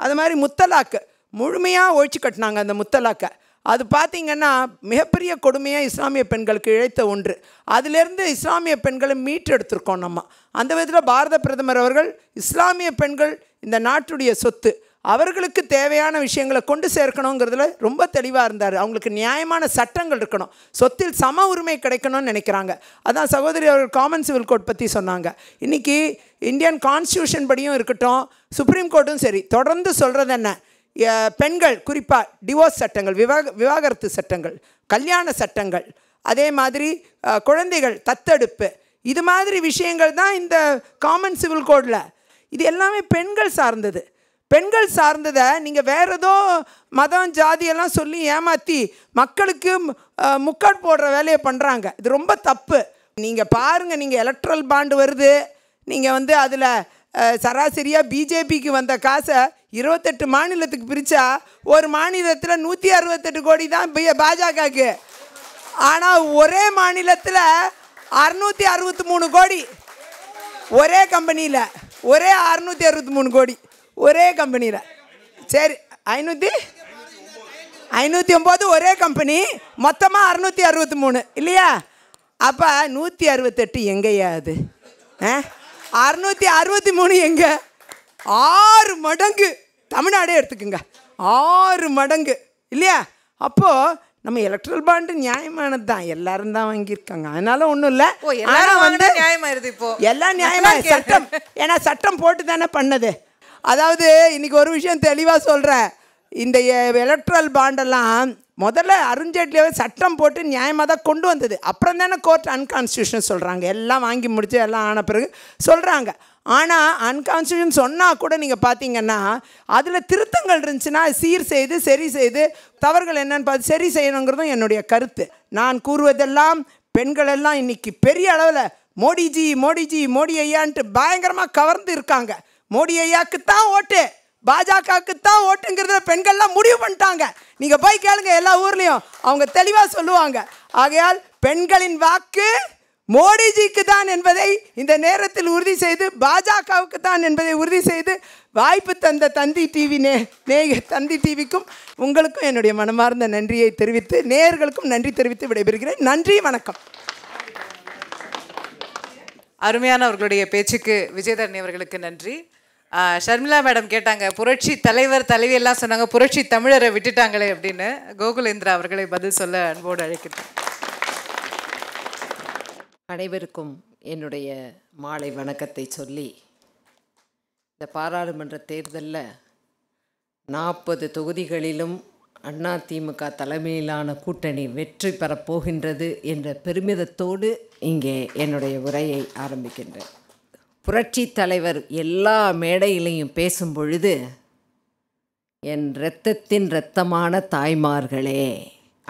[SPEAKER 5] அது மாதிரி முத்தலாக்கு முழுமையாக ஒழிச்சு கட்டினாங்க அந்த முத்தலாக்கை அது பார்த்திங்கன்னா மிகப்பெரிய கொடுமையாக இஸ்லாமிய பெண்களுக்கு இழைத்த ஒன்று அதிலேருந்து இஸ்லாமிய பெண்களை மீட்டெடுத்திருக்கோம் நம்ம அந்த விதத்தில் பாரத பிரதமர் அவர்கள் இஸ்லாமிய பெண்கள் இந்த நாட்டுடைய சொத்து அவர்களுக்கு தேவையான விஷயங்களை கொண்டு சேர்க்கணுங்கிறதுல ரொம்ப தெளிவாக இருந்தார் அவங்களுக்கு நியாயமான சட்டங்கள் இருக்கணும் சொத்தில் சம உரிமை கிடைக்கணும்னு நினைக்கிறாங்க அதான் சகோதரி அவர்கள் காமன் சிவில் கோட் பற்றி சொன்னாங்க இன்றைக்கி இந்தியன் கான்ஸ்டியூஷன் படியும் இருக்கட்டும் சுப்ரீம் கோர்ட்டும் சரி தொடர்ந்து சொல்கிறது என்ன பெண்கள் குறிப்பாக டிவோர்ஸ் சட்டங்கள் விவாக விவாகரத்து சட்டங்கள் கல்யாண சட்டங்கள் அதே மாதிரி குழந்தைகள் தத்தெடுப்பு இது மாதிரி விஷயங்கள் தான் இந்த காமன் சிவில் கோடில் இது எல்லாமே பெண்கள் சார்ந்தது பெண்கள் சார்ந்ததை நீங்கள் வேறு ஏதோ மதம் ஜாதியெல்லாம் சொல்லி ஏமாற்றி மக்களுக்கு முக்காட் போடுற வேலையை பண்ணுறாங்க இது ரொம்ப தப்பு நீங்கள் பாருங்கள் நீங்கள் எலக்ட்ரல் பாண்டு வருது நீங்கள் வந்து அதில் சராசரியாக பிஜேபிக்கு வந்த காசை இருபத்தெட்டு மாநிலத்துக்கு பிரித்தா ஒரு மாநிலத்தில் நூற்றி அறுபத்தெட்டு கோடி தான் பாஜகவுக்கு ஆனால் ஒரே மாநிலத்தில் அறுநூற்றி அறுபத்தி மூணு கோடி ஒரே கம்பெனியில் ஒரே அறுநூற்றி அறுபத்தி மூணு கோடி ஒரே கம்பெனியில் சரி ஐநூற்றி ஐநூற்றி ஒம்பது ஒரே கம்பெனி மொத்தமாக அறுநூற்றி அறுபத்தி மூணு இல்லையா அப்போ நூற்றி அறுபத்தெட்டு எங்கேயா அது ஆ அறுநூத்தி அறுபத்தி மூணு எங்கே ஆறு மடங்கு தமிழ்நாடே எடுத்துக்கோங்க ஆறு மடங்கு இல்லையா அப்போது நம்ம எலக்ட்ரல் பாண்டு நியாயமானது தான் எல்லாரும் தான் வாங்கியிருக்காங்க அதனால ஒன்றும் இல்லை ஆனால் வந்து நியாயமாயிருது இப்போ எல்லாம் நியாயமாக சட்டம் ஏன்னா சட்டம் போட்டு தானே பண்ணது அதாவது இன்றைக்கி ஒரு விஷயம் தெளிவாக சொல்கிறேன் இந்த எலக்ட்ரல் பாண்டெல்லாம் முதல்ல அருண்ஜேட்லியாவது சட்டம் போட்டு நியாயமாக தான் கொண்டு வந்தது அப்புறம் தானே கோர்ட் அன்கான்ஸ்டியூஷன் சொல்கிறாங்க எல்லாம் வாங்கி முடித்து எல்லாம் ஆன பிறகு சொல்கிறாங்க ஆனால் அன்கான்ஸ்டியூஷன் சொன்னால் கூட நீங்கள் பார்த்தீங்கன்னா அதில் திருத்தங்கள் இருந்துச்சுன்னா சீர் செய்து சரி செய்து தவறுகள் என்னென்னு பார்த்து சரி செய்யணுங்கிறதும் என்னுடைய கருத்து நான் கூறுவதெல்லாம் பெண்களெல்லாம் இன்றைக்கி பெரிய அளவில் மோடிஜி மோடிஜி மோடி ஐயான்ட்டு பயங்கரமாக கவர்ந்து இருக்காங்க மோடி ஐயாவுக்கு தான் ஓட்டு பாஜகவுக்கு தான் ஓட்டுங்கிறத பெண்கள்லாம் முடிவு பண்ணிட்டாங்க நீங்கள் போய் கேளுங்க எல்லா ஊர்லேயும் அவங்க தெளிவாக சொல்லுவாங்க ஆகையால் பெண்களின் வாக்கு மோடிஜிக்கு தான் என்பதை இந்த நேரத்தில் உறுதி செய்து பாஜகவுக்கு தான் என்பதை உறுதி செய்து வாய்ப்பு தந்த தந்தி டிவி நே நே தந்தி டிவிக்கும் உங்களுக்கும் என்னுடைய மனமார்ந்த நன்றியை தெரிவித்து நேயர்களுக்கும் நன்றி தெரிவித்து விடைபெறுகிறேன் நன்றி வணக்கம்
[SPEAKER 1] அருமையான அவர்களுடைய பேச்சுக்கு விஜயதரணி அவர்களுக்கு நன்றி ஷர்மிளா மேடம் கேட்டாங்க புரட்சி தலைவர் தலைவி எல்லாம் சொன்னாங்க புரட்சி தமிழரை விட்டுட்டாங்களே அப்படின்னு
[SPEAKER 6] கோகுலேந்திரா அவர்களை பதில் சொல்ல அன்போடு அழைக்கிறேன் அனைவருக்கும் என்னுடைய மாலை வணக்கத்தை சொல்லி இந்த பாராளுமன்ற தேர்தலில் நாற்பது தொகுதிகளிலும் அண்ணா திமுக தலைமையிலான கூட்டணி வெற்றி பெறப்போகின்றது என்ற பெருமிதத்தோடு இங்கே என்னுடைய உரையை ஆரம்பிக்கின்றேன் புரட்சி தலைவர் எல்லா மேடையிலையும் பேசும் பொழுது என் இரத்தத்தின் இரத்தமான தாய்மார்களே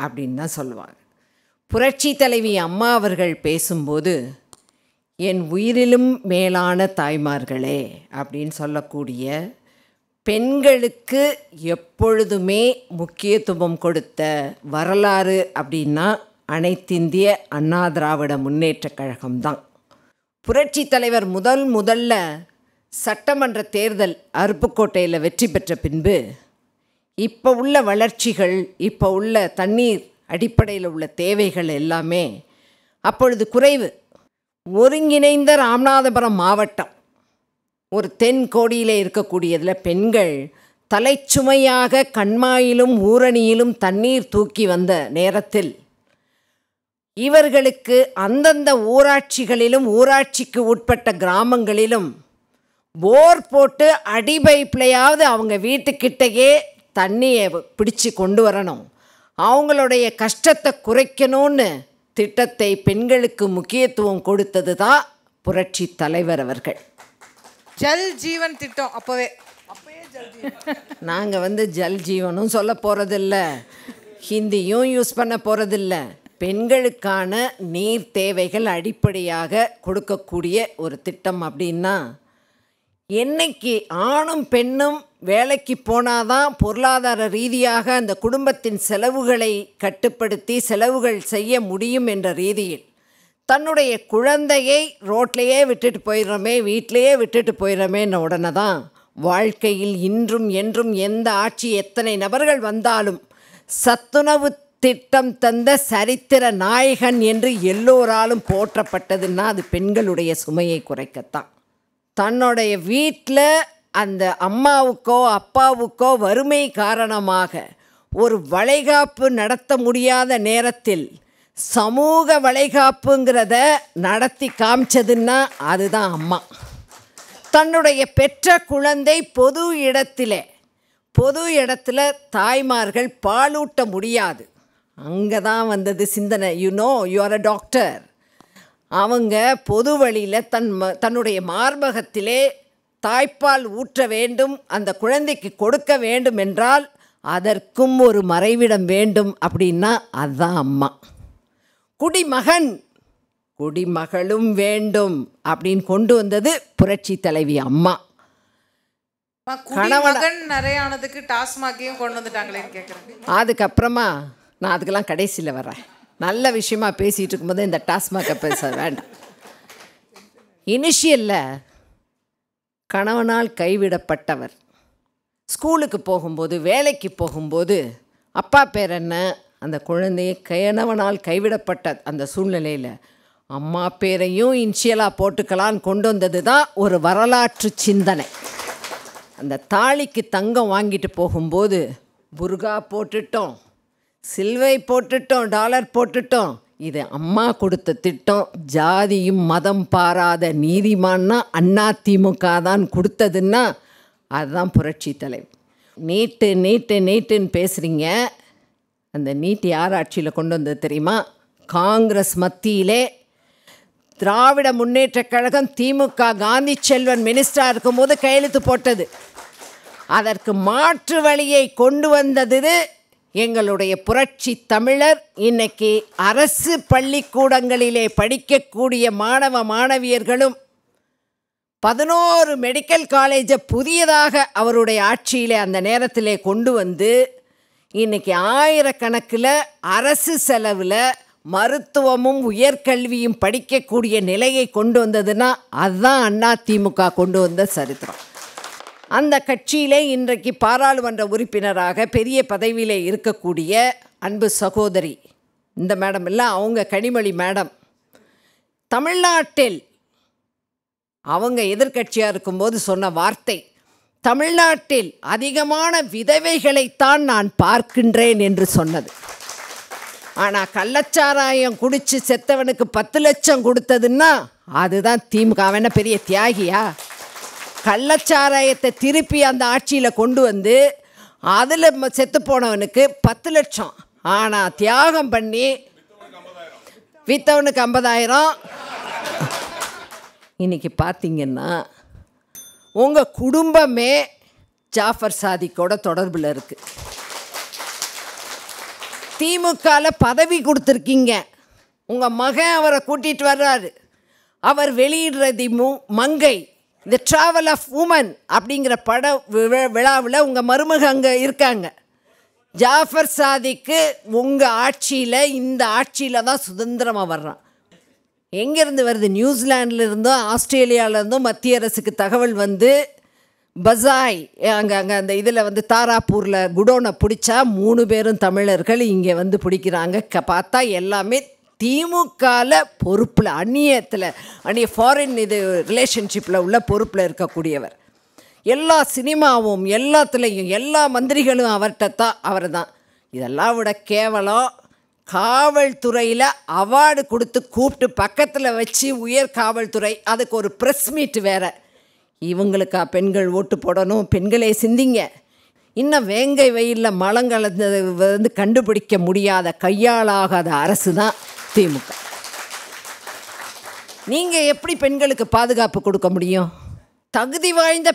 [SPEAKER 6] அப்படின்னு தான் சொல்லுவாங்க புரட்சி தலைவி அம்மா அவர்கள் பேசும்போது என் உயிரிலும் மேலான தாய்மார்களே அப்படின்னு சொல்லக்கூடிய பெண்களுக்கு எப்பொழுதுமே முக்கியத்துவம் கொடுத்த வரலாறு அப்படின்னா அனைத்திந்திய அண்ணா திராவிட முன்னேற்றக் கழகம்தான் புரட்சி தலைவர் முதல் முதல்ல சட்டமன்ற தேர்தல் அருப்புக்கோட்டையில் வெற்றி பெற்ற பின்பு இப்போ உள்ள வளர்ச்சிகள் இப்போ உள்ள தண்ணீர் அடிப்படையில் உள்ள தேவைகள் எல்லாமே அப்பொழுது குறைவு ஒருங்கிணைந்த ராமநாதபுரம் மாவட்டம் ஒரு தென் கோடியில் இருக்கக்கூடியதில் பெண்கள் தலைச்சுமையாக கண்மாயிலும் ஊரணியிலும் தண்ணீர் தூக்கி வந்த நேரத்தில் இவர்களுக்கு அந்தந்த ஊராட்சிகளிலும் ஊராட்சிக்கு உட்பட்ட கிராமங்களிலும் போர் போட்டு அடி அவங்க வீட்டுக்கிட்டேயே தண்ணியை பிடிச்சு கொண்டு வரணும் அவங்களுடைய கஷ்டத்தை குறைக்கணும்னு திட்டத்தை பெண்களுக்கு முக்கியத்துவம் கொடுத்தது தான் புரட்சி தலைவர் அவர்கள்
[SPEAKER 1] ஜல் ஜீவன் திட்டம் அப்போவே
[SPEAKER 6] நாங்கள் வந்து ஜல் ஜீவனும் சொல்ல போகிறதில்ல ஹிந்தியும் யூஸ் பண்ண போகிறதில்ல பெண்களுக்கான நீர் தேவைகள் அடிப்படையாக கொடுக்கக்கூடிய ஒரு திட்டம் அப்படின்னா என்னைக்கு ஆணும் பெண்ணும் வேலைக்கு போனாதான் பொருளாதார ரீதியாக அந்த குடும்பத்தின் செலவுகளை கட்டுப்படுத்தி செலவுகள் செய்ய முடியும் என்ற ரீதியில் தன்னுடைய குழந்தையை ரோட்லேயே விட்டுட்டு போயிடுறோமே வீட்டிலையே விட்டுட்டு போயிடுறோமேன்னு உடனே தான் வாழ்க்கையில் இன்றும் என்றும் எந்த ஆட்சி எத்தனை நபர்கள் வந்தாலும் சத்துணவு திட்டம் தந்த சரித்திர நாயகன் என்று எல்லோராலும் போற்றப்பட்டதுன்னா அது பெண்களுடைய சுமையை குறைக்கத்தான் தன்னுடைய வீட்டில் அந்த அம்மாவுக்கோ அப்பாவுக்கோ வறுமை காரணமாக ஒரு வளைகாப்பு நடத்த முடியாத நேரத்தில் சமூக வளைகாப்புங்கிறத நடத்தி காமிச்சதுன்னா அதுதான் அம்மா தன்னுடைய பெற்ற குழந்தை பொது இடத்தில் பொது இடத்துல தாய்மார்கள் பாலூட்ட முடியாது அங்கே தான் வந்தது சிந்தனை you know you are a doctor அவங்க பொது வழியில் தன் ம தன்னுடைய மார்பகத்திலே தாய்ப்பால் ஊற்ற வேண்டும் அந்த குழந்தைக்கு கொடுக்க வேண்டும் என்றால் அதற்கும் ஒரு மறைவிடம் வேண்டும் அப்படின்னா அதுதான் அம்மா குடிமகன் குடிமகளும் வேண்டும் அப்படின்னு கொண்டு வந்தது புரட்சி தலைவி அம்மா
[SPEAKER 1] கணவன் நிறைய ஆனதுக்கு டாஸ்மாகையும் கொண்டு வந்துட்டாங்களே கேட்குறேன்
[SPEAKER 6] அதுக்கப்புறமா நான் அதுக்கெல்லாம் கடைசியில் வரேன் நல்ல விஷயமா பேசிகிட்டு இருக்கும்போது இந்த டாஸ்மாக பேச வேண்டாம் இனிஷியலில் கணவனால் கைவிடப்பட்டவர் ஸ்கூலுக்கு போகும்போது வேலைக்கு போகும்போது அப்பா பேர் என்ன அந்த குழந்தையை கணவனால் கைவிடப்பட்ட அந்த சூழ்நிலையில் அம்மா பேரையும் இன்ஷியலாக போட்டுக்கலான்னு கொண்டு வந்தது தான் ஒரு வரலாற்று சிந்தனை அந்த தாலிக்கு தங்கம் வாங்கிட்டு போகும்போது புர்கா போட்டுட்டோம் சில்வை போட்டுட்டோம் டாலர் போட்டுட்டோம் இது அம்மா கொடுத்த திட்டம் ஜாதியும் மதம் பாராத நீதிமான்னா அண்ணா திமுக தான் கொடுத்ததுன்னா அதுதான் புரட்சி தலைவர் நீட்டு நீட்டு நீட்டுன்னு பேசுகிறீங்க அந்த நீட்டு யார் ஆட்சியில் கொண்டு வந்தது தெரியுமா காங்கிரஸ் மத்தியிலே திராவிட முன்னேற்ற கழகம் திமுக காந்தி செல்வன் மினிஸ்டராக இருக்கும்போது கையெழுத்து போட்டது அதற்கு மாற்று வழியை கொண்டு வந்தது எங்களுடைய புரட்சி தமிழர் இன்னைக்கு அரசு பள்ளிக்கூடங்களிலே படிக்கக்கூடிய மாணவ மாணவியர்களும் பதினோரு மெடிக்கல் காலேஜை புதியதாக அவருடைய ஆட்சியிலே அந்த நேரத்திலே கொண்டு வந்து இன்றைக்கி ஆயிரக்கணக்கில் அரசு செலவில் மருத்துவமும் உயர்கல்வியும் படிக்கக்கூடிய நிலையை கொண்டு வந்ததுன்னா அதுதான் அண்ணா திமுக கொண்டு வந்த சரித்திரம் அந்த கட்சியிலே இன்றைக்கு பாராளுமன்ற உறுப்பினராக பெரிய பதவியிலே இருக்கக்கூடிய அன்பு சகோதரி இந்த மேடம் எல்லாம் அவங்க கனிமொழி மேடம் தமிழ்நாட்டில் அவங்க எதிர்கட்சியாக இருக்கும்போது சொன்ன வார்த்தை தமிழ்நாட்டில் அதிகமான விதவைகளைத்தான் நான் பார்க்கின்றேன் என்று சொன்னது ஆனால் கள்ளச்சாராயம் குடித்து செத்தவனுக்கு பத்து லட்சம் கொடுத்ததுன்னா அதுதான் திமுக அவன பெரிய தியாகியா கள்ளச்சாராயத்தை திருப்பி அந்த ஆட்சியில் கொண்டு வந்து அதில் செத்து போனவனுக்கு பத்து லட்சம் ஆனால் தியாகம் பண்ணி வித்தவனுக்கு ஐம்பதாயிரம் இன்றைக்கி பார்த்தீங்கன்னா உங்கள் குடும்பமே ஜாஃபர் சாதிக்கோட தொடர்பில் இருக்குது திமுகவில் பதவி கொடுத்துருக்கீங்க உங்கள் மகன் அவரை கூட்டிகிட்டு வர்றாரு அவர் வெளியிடுறதி மங்கை இந்த ட்ராவல் ஆஃப் உமன் அப்படிங்கிற பட விழாவில் உங்கள் மருமக அங்கே இருக்காங்க ஜாஃபர் சாதிக்கு உங்கள் ஆட்சியில் இந்த ஆட்சியில் தான் சுதந்திரமாக வர்றான் எங்கேருந்து வருது நியூசிலாண்டிலிருந்தோ ஆஸ்திரேலியாவிலேருந்தோ மத்திய அரசுக்கு தகவல் வந்து பசாய் அங்கே அங்கே அந்த இதில் வந்து தாராப்பூரில் குடோனை பிடிச்சா மூணு பேரும் தமிழர்கள் இங்கே வந்து பிடிக்கிறாங்க க பார்த்தா எல்லாமே திமுகவில் பொறுப்பில் அந்நியத்தில் அந்நிய ஃபாரின் இது ரிலேஷன்ஷிப்பில் உள்ள பொறுப்பில் இருக்கக்கூடியவர் எல்லா சினிமாவும் எல்லாத்துலேயும் எல்லா மந்திரிகளும் அவர்கிட்ட தான் அவர் தான் இதெல்லாம் விட கேவலம் காவல்துறையில் அவார்டு கொடுத்து கூப்பிட்டு பக்கத்தில் வச்சு உயர் காவல்துறை அதுக்கு ஒரு ப்ரெஸ் மீட் வேறு இவங்களுக்கா பெண்கள் ஓட்டு போடணும் பெண்களே சிந்திங்க இன்னும் வேங்கை வெயிலில் மலம் கலந்தது வந்து கண்டுபிடிக்க முடியாத கையாளாகாத அரசு தான் திமுக நீங்கள் எப்படி பெண்களுக்கு பாதுகாப்பு கொடுக்க முடியும் தகுதி வாய்ந்த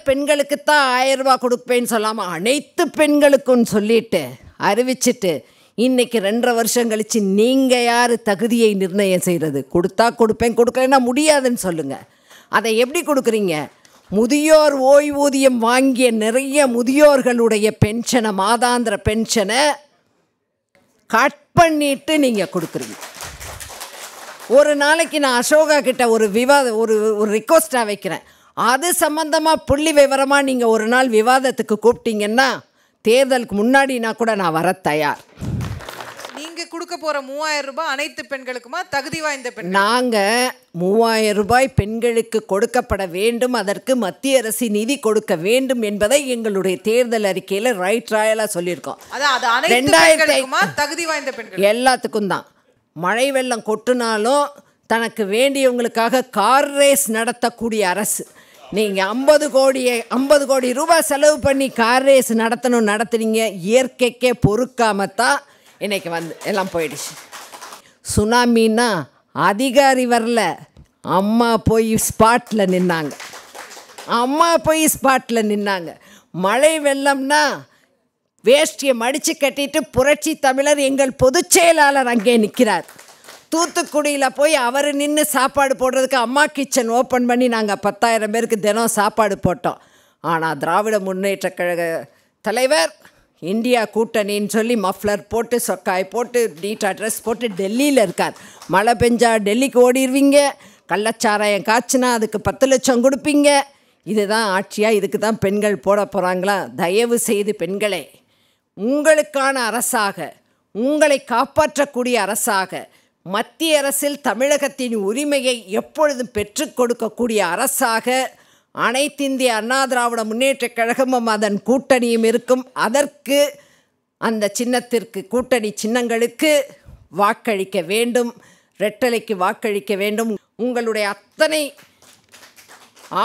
[SPEAKER 6] தான் ஆயிரம் ரூபா கொடுப்பேன்னு சொல்லாமல் அனைத்து பெண்களுக்கும் சொல்லிட்டு அறிவிச்சிட்டு இன்றைக்கி ரெண்டரை வருஷம் கழித்து நீங்கள் யார் தகுதியை நிர்ணயம் செய்கிறது கொடுத்தா கொடுப்பேன் கொடுக்கலன்னா முடியாதுன்னு சொல்லுங்கள் அதை எப்படி கொடுக்குறீங்க முதியோர் ஓய்வூதியம் வாங்கிய நிறைய முதியோர்களுடைய பென்ஷனை மாதாந்திர பென்ஷனை கட் பண்ணிட்டு நீங்கள் கொடுக்குறீங்க ஒரு நாளைக்கு நான் அசோகா கிட்ட ஒரு விவாத ஒரு ஒரு ரிக்வஸ்ட்டாக வைக்கிறேன் அது சம்மந்தமாக புள்ளி விவரமாக நீங்கள் ஒரு நாள் விவாதத்துக்கு கூப்பிட்டீங்கன்னா தேர்தலுக்கு முன்னாடினா கூட நான் வர தயார்
[SPEAKER 1] நீங்கள் கொடுக்க போகிற மூவாயிரம் ரூபாய் அனைத்து பெண்களுக்குமா தகுதி வாய்ந்த பெண்
[SPEAKER 6] நாங்கள் மூவாயிரம் ரூபாய் பெண்களுக்கு கொடுக்கப்பட வேண்டும் அதற்கு மத்திய அரசு நிதி கொடுக்க வேண்டும் என்பதை எங்களுடைய தேர்தல் அறிக்கையில் ரைட் ராயலாக சொல்லியிருக்கோம் அதான்
[SPEAKER 1] தகுதி வாய்ந்த பெண்
[SPEAKER 6] எல்லாத்துக்கும் தான் மழை வெள்ளம் கொட்டினாலும் தனக்கு வேண்டியவங்களுக்காக கார் ரேஸ் நடத்தக்கூடிய அரசு நீங்கள் ஐம்பது கோடியை ஐம்பது கோடி ரூபாய் செலவு பண்ணி கார் ரேஸ் நடத்தணும் நடத்துனீங்க இயற்கைக்கே பொறுக்காமல் தான் இன்றைக்கி வந்து எல்லாம் போயிடுச்சு சுனாமின்னா அதிகாரி வரல அம்மா போய் ஸ்பாட்டில் நின்னாங்க அம்மா போய் ஸ்பாட்டில் நின்னாங்க மழை வெள்ளம்னா வேஷ்டியை மடித்து கட்டிட்டு புரட்சி தமிழர் எங்கள் பொதுச் செயலாளர் அங்கே நிற்கிறார் தூத்துக்குடியில் போய் அவர் நின்று சாப்பாடு போடுறதுக்கு அம்மா கிச்சன் ஓப்பன் பண்ணி நாங்கள் பத்தாயிரம் பேருக்கு தினம் சாப்பாடு போட்டோம் ஆனால் திராவிட முன்னேற்ற கழக தலைவர் இந்தியா கூட்டணின்னு சொல்லி மஃப்ளர் போட்டு சொக்காய் போட்டு நீட்டாக ட்ரெஸ் போட்டு டெல்லியில் இருக்கார் மழை பெஞ்சா டெல்லிக்கு ஓடிடுவீங்க கள்ளச்சாராயம் காய்ச்சினா அதுக்கு பத்து லட்சம் கொடுப்பீங்க இதுதான் ஆட்சியாக இதுக்கு தான் பெண்கள் போட போகிறாங்களா தயவு செய்து பெண்களே உங்களுக்கான அரசாக உங்களை காப்பாற்றக்கூடிய அரசாக மத்திய அரசில் தமிழகத்தின் உரிமையை எப்பொழுதும் பெற்றுக் கொடுக்கக்கூடிய அரசாக அனைத்திந்திய அண்ணா திராவிட முன்னேற்றக் கழகமும் அதன் கூட்டணியும் இருக்கும் அதற்கு அந்த சின்னத்திற்கு கூட்டணி சின்னங்களுக்கு வாக்களிக்க வேண்டும் ரெட்டலைக்கு வாக்களிக்க வேண்டும் உங்களுடைய அத்தனை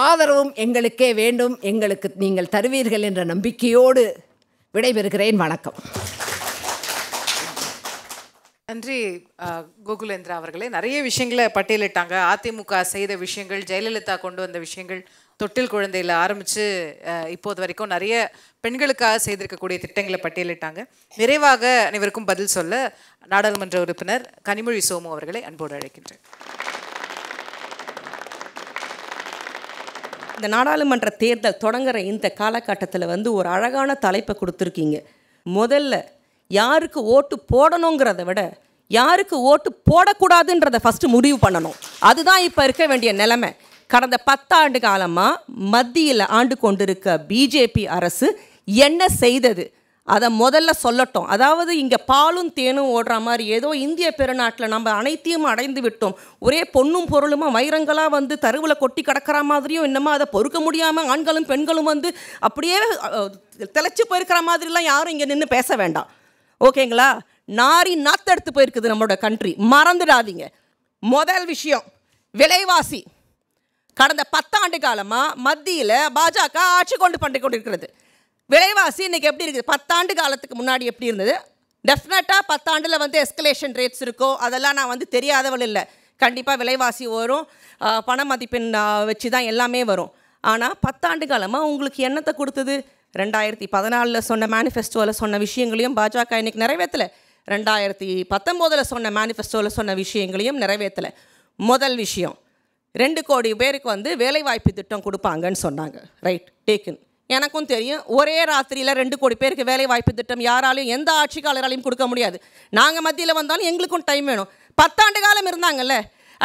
[SPEAKER 6] ஆதரவும் எங்களுக்கே வேண்டும் எங்களுக்கு நீங்கள் தருவீர்கள் என்ற நம்பிக்கையோடு விடைபெறுகிறேன் வணக்கம்
[SPEAKER 1] நன்றி கோகுலேந்திரா அவர்களே நிறைய விஷயங்களை பட்டியலிட்டாங்க அதிமுக செய்த விஷயங்கள் ஜெயலலிதா கொண்டு வந்த விஷயங்கள் தொட்டில் குழந்தையில் ஆரம்பித்து இப்போது வரைக்கும் நிறைய பெண்களுக்காக செய்திருக்கக்கூடிய திட்டங்களை பட்டியலிட்டாங்க நிறைவாக அனைவருக்கும் பதில் சொல்ல நாடாளுமன்ற உறுப்பினர் கனிமொழி சோமு அவர்களை அன்போடு அழைக்கின்றேன்
[SPEAKER 7] இந்த நாடாளுமன்ற தேர்தல் தொடங்குற இந்த காலகட்டத்தில் வந்து ஒரு அழகான தலைப்பை கொடுத்துருக்கீங்க முதல்ல யாருக்கு ஓட்டு போடணுங்கிறத விட யாருக்கு ஓட்டு போடக்கூடாதுன்றதை ஃபஸ்ட்டு முடிவு பண்ணணும் அதுதான் இப்போ இருக்க வேண்டிய நிலைமை கடந்த பத்தாண்டு காலமாக மத்தியில் ஆண்டு கொண்டிருக்க பிஜேபி அரசு என்ன செய்தது அதை முதல்ல சொல்லட்டும் அதாவது இங்கே பாலும் தேனும் ஓடுற மாதிரி ஏதோ இந்திய பெருநாட்டில் நம்ம அனைத்தையும் அடைந்து விட்டோம் ஒரே பொண்ணும் பொருளுமா வைரங்களாக வந்து தருவில் கொட்டி கிடக்கிற மாதிரியும் இன்னமும் அதை பொறுக்க முடியாமல் ஆண்களும் பெண்களும் வந்து அப்படியே தெளிச்சு போயிருக்கிற மாதிரிலாம் யாரும் இங்கே நின்று பேச வேண்டாம் ஓகேங்களா நாரி நாத்தெடுத்து போயிருக்குது நம்மளோட கண்ட்ரி மறந்துடாதீங்க முதல் விஷயம் விலைவாசி கடந்த பத்தாண்டு காலமாக மத்தியில் பாஜக ஆட்சி கொண்டு பண்ணி கொண்டிருக்கிறது விலைவாசி இன்றைக்கி எப்படி இருக்குது பத்தாண்டு காலத்துக்கு முன்னாடி எப்படி இருந்தது டெஃபினட்டாக பத்தாண்டில் வந்து எஸ்கலேஷன் ரேட்ஸ் இருக்கோ அதெல்லாம் நான் வந்து தெரியாதவள் இல்லை கண்டிப்பாக விலைவாசி வரும் பண மதிப்பெண் வச்சு தான் எல்லாமே வரும் ஆனால் பத்தாண்டு காலமாக உங்களுக்கு என்னத்தை கொடுத்தது ரெண்டாயிரத்தி பதினாலில் சொன்ன மேனிஃபெஸ்டோவில் சொன்ன விஷயங்களையும் பாஜக இன்றைக்கி நிறைவேற்றலை ரெண்டாயிரத்தி பத்தொம்போதில் சொன்ன மேனிஃபெஸ்டோவில் சொன்ன விஷயங்களையும் நிறைவேற்றலை முதல் விஷயம் ரெண்டு கோடி பேருக்கு வந்து வேலைவாய்ப்பு திட்டம் கொடுப்பாங்கன்னு சொன்னாங்க ரைட் டேக்கன் எனக்கும் தெரியும் ஒரே ராத்திரியில் ரெண்டு கோடி பேருக்கு வேலை வாய்ப்பு திட்டம் யாராலையும் எந்த ஆட்சிக்காலராலையும் கொடுக்க முடியாது நாங்கள் மத்தியில் வந்தாலும் எங்களுக்கும் டைம் வேணும் பத்தாண்டு காலம் இருந்தாங்கல்ல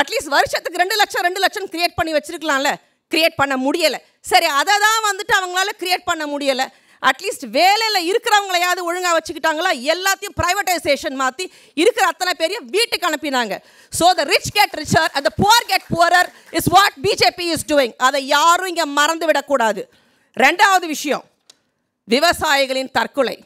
[SPEAKER 7] அட்லீஸ்ட் வருஷத்துக்கு ரெண்டு லட்சம் ரெண்டு லட்சம் கிரியேட் பண்ணி வச்சுருக்கலாம்ல கிரியேட் பண்ண முடியலை சரி அதை தான் வந்துட்டு அவங்களால கிரியேட் பண்ண முடியலை அட்லீஸ்ட் வேலையில் இருக்கிறவங்களையாவது ஒழுங்காக வச்சுக்கிட்டாங்களா எல்லாத்தையும் ப்ரைவேட்டைசேஷன் மாற்றி இருக்கிற அத்தனை பேரையும் வீட்டுக்கு அனுப்பினாங்க so the rich get richer and the poor get poorer is what BJP is doing அதை யாரும் இங்கே மறந்து விடக்கூடாது ரெண்டாவது விஷயம் விவசாயிகளின் தற்கொலை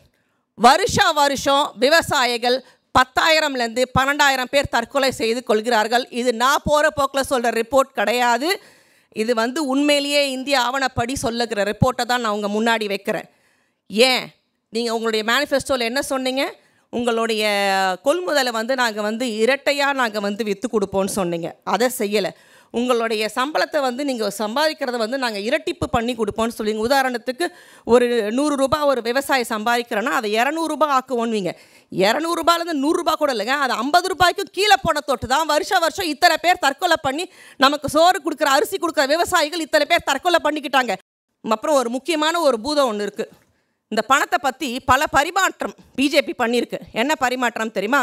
[SPEAKER 7] வருஷம் வருஷம் விவசாயிகள் பத்தாயிரம்லேருந்து பன்னெண்டாயிரம் பேர் தற்கொலை செய்து கொள்கிறார்கள் இது நான் போகிற போக்கில் சொல்கிற ரிப்போர்ட் கிடையாது இது வந்து உண்மையிலேயே இந்திய ஆவணப்படி சொல்லுகிற ரிப்போர்ட்டை தான் நான் உங்கள் முன்னாடி வைக்கிறேன் ஏன் நீங்கள் உங்களுடைய மேனிஃபெஸ்டோவில் என்ன சொன்னீங்க உங்களுடைய கொள்முதலை வந்து நாங்கள் வந்து இரட்டையாக நாங்கள் வந்து விற்று கொடுப்போம்னு சொன்னீங்க அதை செய்யலை உங்களுடைய சம்பளத்தை வந்து நீங்கள் சம்பாதிக்கிறத வந்து நாங்கள் இரட்டிப்பு பண்ணி கொடுப்போம்னு சொல்லுவீங்க உதாரணத்துக்கு ஒரு நூறு ரூபாய் ஒரு விவசாயம் சம்பாதிக்கிறோன்னா அதை இரநூறுபா ஆக்குவோன்வீங்க இரநூறுபாலேருந்து நூறுரூபா கூட இல்லைங்க அது ஐம்பது ரூபாய்க்கு கீழே போன தொட்டு தான் வருஷம் வருஷம் இத்தனை பேர் தற்கொலை பண்ணி நமக்கு சோறு கொடுக்குற அரிசி கொடுக்குற விவசாயிகள் இத்தனை பேர் தற்கொலை பண்ணிக்கிட்டாங்க அப்புறம் ஒரு முக்கியமான ஒரு பூதம் ஒன்று இருக்குது இந்த பணத்தை பற்றி பல பரிமாற்றம் பிஜேபி பண்ணியிருக்கு என்ன பரிமாற்றம் தெரியுமா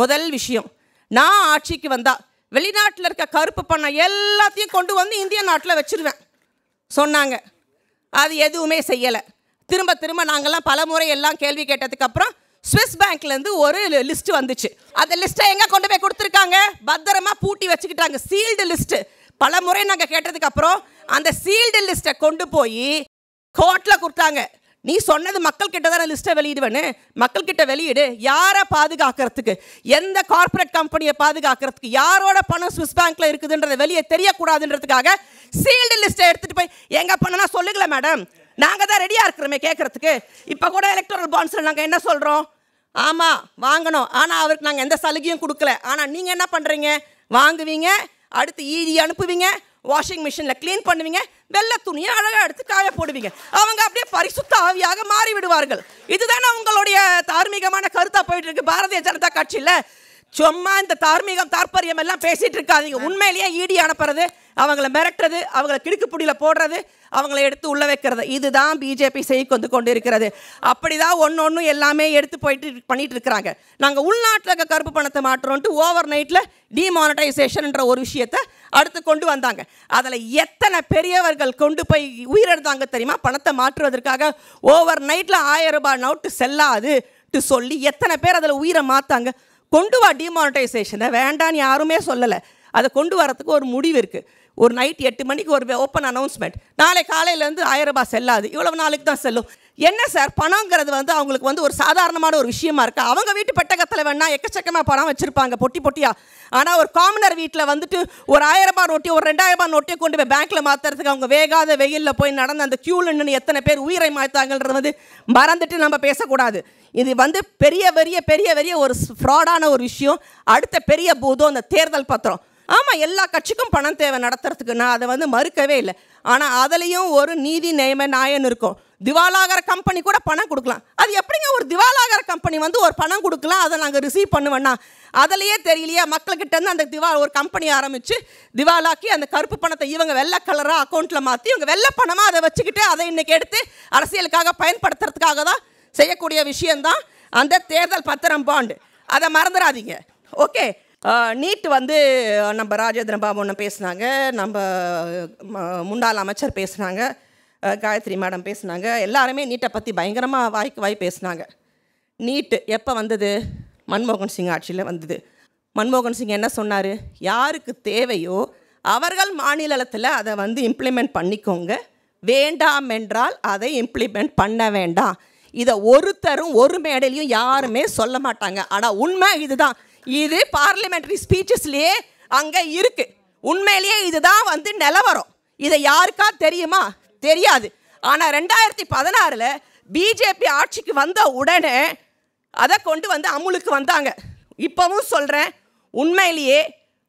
[SPEAKER 7] முதல் விஷயம் நான் ஆட்சிக்கு வந்தால் வெளிநாட்டில் இருக்க கருப்பு பண்ண எல்லாத்தையும் கொண்டு வந்து இந்திய நாட்டில் வச்சுருவேன் சொன்னாங்க அது எதுவுமே செய்யலை திரும்ப திரும்ப நாங்கள்லாம் பல முறை எல்லாம் கேள்வி கேட்டதுக்கப்புறம் ஸ்விஸ் பேங்க்லேருந்து ஒரு லிஸ்ட்டு வந்துச்சு அந்த லிஸ்ட்டை எங்கே கொண்டு போய் கொடுத்துருக்காங்க பத்திரமா பூட்டி வச்சுக்கிட்டாங்க சீல்டு லிஸ்ட்டு பல முறை நாங்கள் கேட்டதுக்கப்புறம் அந்த சீல்டு லிஸ்ட்டை கொண்டு போய் கோர்ட்டில் கொடுத்தாங்க நீ சொன்னது மக்கள் கிட்ட தான் லிஸ்ட்டை வெளியிடுவேன்னு மக்கள் கிட்ட வெளியிடு யாரை பாதுகாக்கிறதுக்கு எந்த கார்பரேட் கம்பெனியை பாதுகாக்கிறதுக்கு யாரோட பணம் சுவிஸ் பேங்க்ல இருக்குதுன்றது வெளியே தெரியக்கூடாதுன்றதுக்காக சீல்டு லிஸ்ட்டை எடுத்துகிட்டு போய் எங்க பண்ணனா சொல்லுங்களேன் மேடம் நாங்கள் தான் ரெடியாக இருக்கிறோமே கேட்குறதுக்கு இப்போ கூட எலக்ட்ரல் பாண்ட்ஸில் நாங்கள் என்ன சொல்கிறோம் ஆமாம் வாங்கணும் ஆனால் அவருக்கு நாங்கள் எந்த சலுகையும் கொடுக்கல ஆனால் நீங்கள் என்ன பண்ணுறீங்க வாங்குவீங்க அடுத்து ஈடி e அனுப்புவீங்க வாஷிங் மிஷினில் க்ளீன் பண்ணுவீங்க வெள்ளை துணியை அழகாக எடுத்து காய போடுவீங்க அவங்க அப்படியே பரிசுத்த ஆவியாக மாறி விடுவார்கள் இதுதானே உங்களுடைய தார்மீகமான கருத்தாக போயிட்டு இருக்கு பாரதிய ஜனதா கட்சியில் சும்மா இந்த தார்மீகம் தாற்பயம் எல்லாம் பேசிகிட்டு இருக்காதீங்க உண்மையிலேயே ஈடி e அனுப்புறது அவங்கள மிரட்டுறது அவங்கள கிடுக்குப்பிடியில் போடுறது அவங்கள எடுத்து உள்ள வைக்கிறது இதுதான் பிஜேபி செய்ய கொண்டு கொண்டு இருக்கிறது அப்படி தான் ஒன்று ஒன்று எல்லாமே எடுத்து போயிட்டு பண்ணிட்டு இருக்கிறாங்க நாங்கள் உள்நாட்டில் கருப்பு பணத்தை மாற்றுறோன்ட்டு ஓவர் நைட்டில் டிமானடைசேஷன்ன்ற ஒரு விஷயத்தை அடுத்து கொண்டு வந்தாங்க அதில் எத்தனை பெரியவர்கள் கொண்டு போய் உயிரிழந்தாங்க தெரியுமா பணத்தை மாற்றுவதற்காக ஓவர் நைட்டில் ஆயிரம் ரூபாய் நோட்டு செல்லாது சொல்லி எத்தனை பேர் அதில் உயிரை மாற்றாங்க கொண்டு வா டிமானடைசேஷனை வேண்டான்னு யாருமே சொல்லலை அதை கொண்டு வரத்துக்கு ஒரு முடிவு இருக்குது ஒரு நைட் எட்டு மணிக்கு ஒரு ஓப்பன் அனௌன்ஸ்மெண்ட் நாளை காலையிலேருந்து ஆயிரம் ரூபாய் செல்லாது இவ்வளோ நாளைக்கு தான் செல்லும் என்ன சார் பணங்கிறது வந்து அவங்களுக்கு வந்து ஒரு சாதாரணமான ஒரு விஷயமா இருக்கு அவங்க வீட்டு பெட்டகத்தில் வேணால் எக்கச்சக்கமாக பணம் வச்சுருப்பாங்க பொட்டி பொட்டியாக ஆனால் ஒரு காமனர் வீட்டில் வந்துட்டு ஒரு ரூபாய் நோட்டியோ ஒரு ரூபாய் நோட்டியோ கொண்டு போய் பேங்க்கில் மாற்றுறதுக்கு அவங்க வேகாத வெயிலில் போய் நடந்த அந்த க்யூவில் நின்று எத்தனை பேர் உயிரை மாற்றாங்கன்றது வந்து மறந்துட்டு நம்ம பேசக்கூடாது இது வந்து பெரிய பெரிய பெரிய பெரிய ஒரு ஃப்ராடான ஒரு விஷயம் அடுத்த பெரிய பூதம் அந்த தேர்தல் பத்திரம் ஆமாம் எல்லா கட்சிக்கும் பணம் தேவை நடத்துறதுக்கு நான் அதை வந்து மறுக்கவே இல்லை ஆனால் அதுலேயும் ஒரு நீதி நியம நாயன் இருக்கும் திவாலாகிற கம்பெனி கூட பணம் கொடுக்கலாம் அது எப்படிங்க ஒரு திவாலாகிற கம்பெனி வந்து ஒரு பணம் கொடுக்கலாம் அதை நாங்கள் ரிசீவ் பண்ணுவேன்னா அதுலேயே தெரியலையா மக்கள்கிட்டேருந்து அந்த திவா ஒரு கம்பெனி ஆரம்பித்து திவாலாக்கி அந்த கருப்பு பணத்தை இவங்க வெள்ளை கலராக அக்கௌண்ட்டில் மாற்றி இவங்க வெள்ளை பணமாக அதை வச்சுக்கிட்டு அதை இன்றைக்கி எடுத்து அரசியலுக்காக பயன்படுத்துறதுக்காக தான் செய்யக்கூடிய விஷயந்தான் அந்த தேர்தல் பத்திரம் பாண்டு அதை மறந்துடாதீங்க ஓகே நீட்டு வந்து நம்ம ராஜேந்திரன் பாபு ஒன்று பேசினாங்க நம்ம முன்னாள் அமைச்சர் பேசுனாங்க காயத்ரி மேடம் பேசினாங்க எல்லாருமே நீட்டை பற்றி பயங்கரமாக வாய்க்கு வாய் பேசினாங்க நீட்டு எப்போ வந்தது மன்மோகன் சிங் ஆட்சியில் வந்தது மன்மோகன் சிங் என்ன சொன்னார் யாருக்கு தேவையோ அவர்கள் மாநிலத்தில் அதை வந்து இம்ப்ளிமெண்ட் பண்ணிக்கோங்க வேண்டாம் என்றால் அதை இம்ப்ளிமெண்ட் பண்ண வேண்டாம் இதை ஒருத்தரும் ஒரு மேடையிலையும் யாருமே சொல்ல மாட்டாங்க ஆனால் உண்மை இதுதான் இது பார்லிமெண்ட்ரி ஸ்பீச்சஸ்லேயே அங்கே இருக்குது உண்மையிலேயே இதுதான் வந்து நிலவரம் இதை யாருக்கா தெரியுமா தெரியாது ஆனால் ரெண்டாயிரத்தி பதினாறில் பிஜேபி ஆட்சிக்கு வந்த உடனே அதை கொண்டு வந்து அமுலுக்கு வந்தாங்க இப்போவும் சொல்கிறேன் உண்மையிலேயே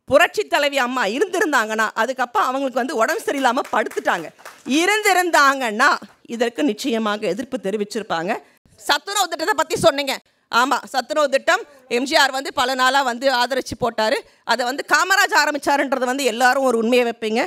[SPEAKER 7] புரட்சி தலைவி அம்மா இருந்திருந்தாங்கன்னா அதுக்கப்புறம் அவங்களுக்கு வந்து உடம்பு சரியில்லாமல் படுத்துட்டாங்க இருந்திருந்தாங்கன்னா இதற்கு நிச்சயமாக எதிர்ப்பு தெரிவிச்சிருப்பாங்க சத்துணவு திட்டத்தை பற்றி சொன்னீங்க ஆமாம் சத்துணவு திட்டம் எம்ஜிஆர் வந்து பல நாளாக வந்து ஆதரித்து போட்டார் அதை வந்து காமராஜ் ஆரம்பித்தாருன்றது வந்து எல்லாரும் ஒரு உண்மையை வைப்பீங்க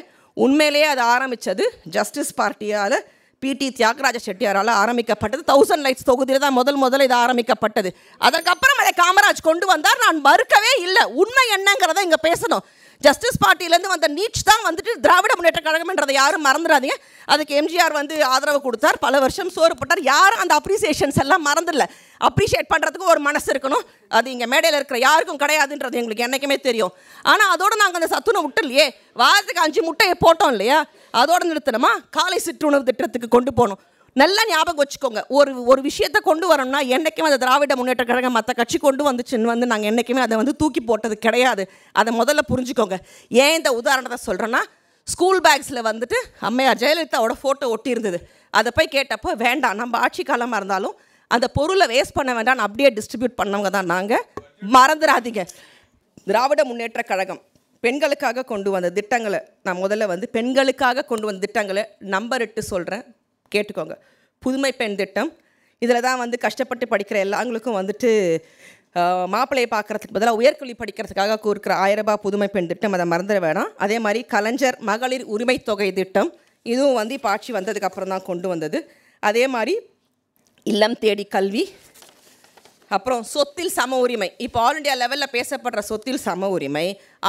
[SPEAKER 7] உண்மையிலேயே அது ஆரம்பித்தது ஜஸ்டிஸ் பார்ட்டியால் பிடி தியாகராஜ செட்டியாரால் ஆரம்பிக்கப்பட்டது தௌசண்ட் லைட்ஸ் தொகுதியில் தான் முதல் முதல்ல இது ஆரம்பிக்கப்பட்டது அதற்கப்புறம் அதை காமராஜ் கொண்டு வந்தார் நான் மறுக்கவே இல்லை உண்மை என்னங்கிறத இங்கே பேசணும் ஜஸ்டிஸ் பார்ட்டியிலேருந்து வந்த நீட்ஸ் தான் வந்துட்டு திராவிட முன்னேற்ற கழகம்ன்றதை யாரும் மறந்துடாதீங்க அதுக்கு எம்ஜிஆர் வந்து ஆதரவு கொடுத்தார் பல வருஷம் சோறு போட்டார் யாரும் அந்த அப்ரிசியேஷன்ஸ் எல்லாம் மறந்துடல அப்ரிஷியேட் பண்ணுறதுக்கு ஒரு மனசு இருக்கணும் அது இங்கே மேடையில் இருக்கிற யாருக்கும் கிடையாதுன்றது எங்களுக்கு என்றைக்குமே தெரியும் ஆனால் அதோடு நாங்கள் அந்த சத்துணை விட்டலையே வாரத்துக்கு அஞ்சு முட்டையை போட்டோம் இல்லையா அதோடு நிறுத்தணுமா காலை சிற்றுணவு திட்டத்துக்கு கொண்டு போகணும் நல்லா ஞாபகம் வச்சுக்கோங்க ஒரு ஒரு விஷயத்தை கொண்டு வரோம்னா என்றைக்கும் அந்த திராவிட முன்னேற்ற கழகம் மற்ற கட்சி கொண்டு வந்துச்சுன்னு வந்து நாங்கள் என்றைக்குமே அதை வந்து தூக்கி போட்டது கிடையாது அதை முதல்ல புரிஞ்சுக்கோங்க ஏன் இந்த உதாரணத்தை சொல்கிறேன்னா ஸ்கூல் பேக்ஸில் வந்துட்டு அம்மையார் ஜெயலலிதாவோட ஃபோட்டோ ஒட்டி இருந்தது அதை போய் கேட்டப்போ வேண்டாம் நம்ம ஆட்சி காலமாக இருந்தாலும் அந்த பொருளை வேஸ்ட் பண்ண வேண்டாம் அப்படியே டிஸ்ட்ரிபியூட் பண்ணவங்க தான் நாங்கள் மறந்துடாதீங்க திராவிட முன்னேற்ற கழகம் பெண்களுக்காக கொண்டு வந்த திட்டங்களை நான் முதல்ல வந்து பெண்களுக்காக கொண்டு வந்த திட்டங்களை நம்பர் இட்டு சொல்கிறேன் கேட்டுக்கோங்க புதுமை பெண் திட்டம் இதில் தான் வந்து கஷ்டப்பட்டு படிக்கிற எல்லாங்களுக்கும் வந்துட்டு மாப்பிள்ளையை பார்க்குறதுக்கு பதிலாக உயர்கல்வி படிக்கிறதுக்காக ஆயிரம் ரூபாய் புதுமை பெண் திட்டம் அதை மறந்துட வேணாம் அதே மாதிரி கலைஞர் மகளிர் உரிமை தொகை திட்டம் இதுவும் வந்து இப்போ ஆட்சி வந்ததுக்கப்புறம் தான் கொண்டு வந்தது அதே மாதிரி இல்லம் தேடி கல்வி அப்புறம் சொத்தில் சம உரிமை இப்போ ஆல் இண்டியா லெவலில் பேசப்படுற சொத்தில் சம உரிமை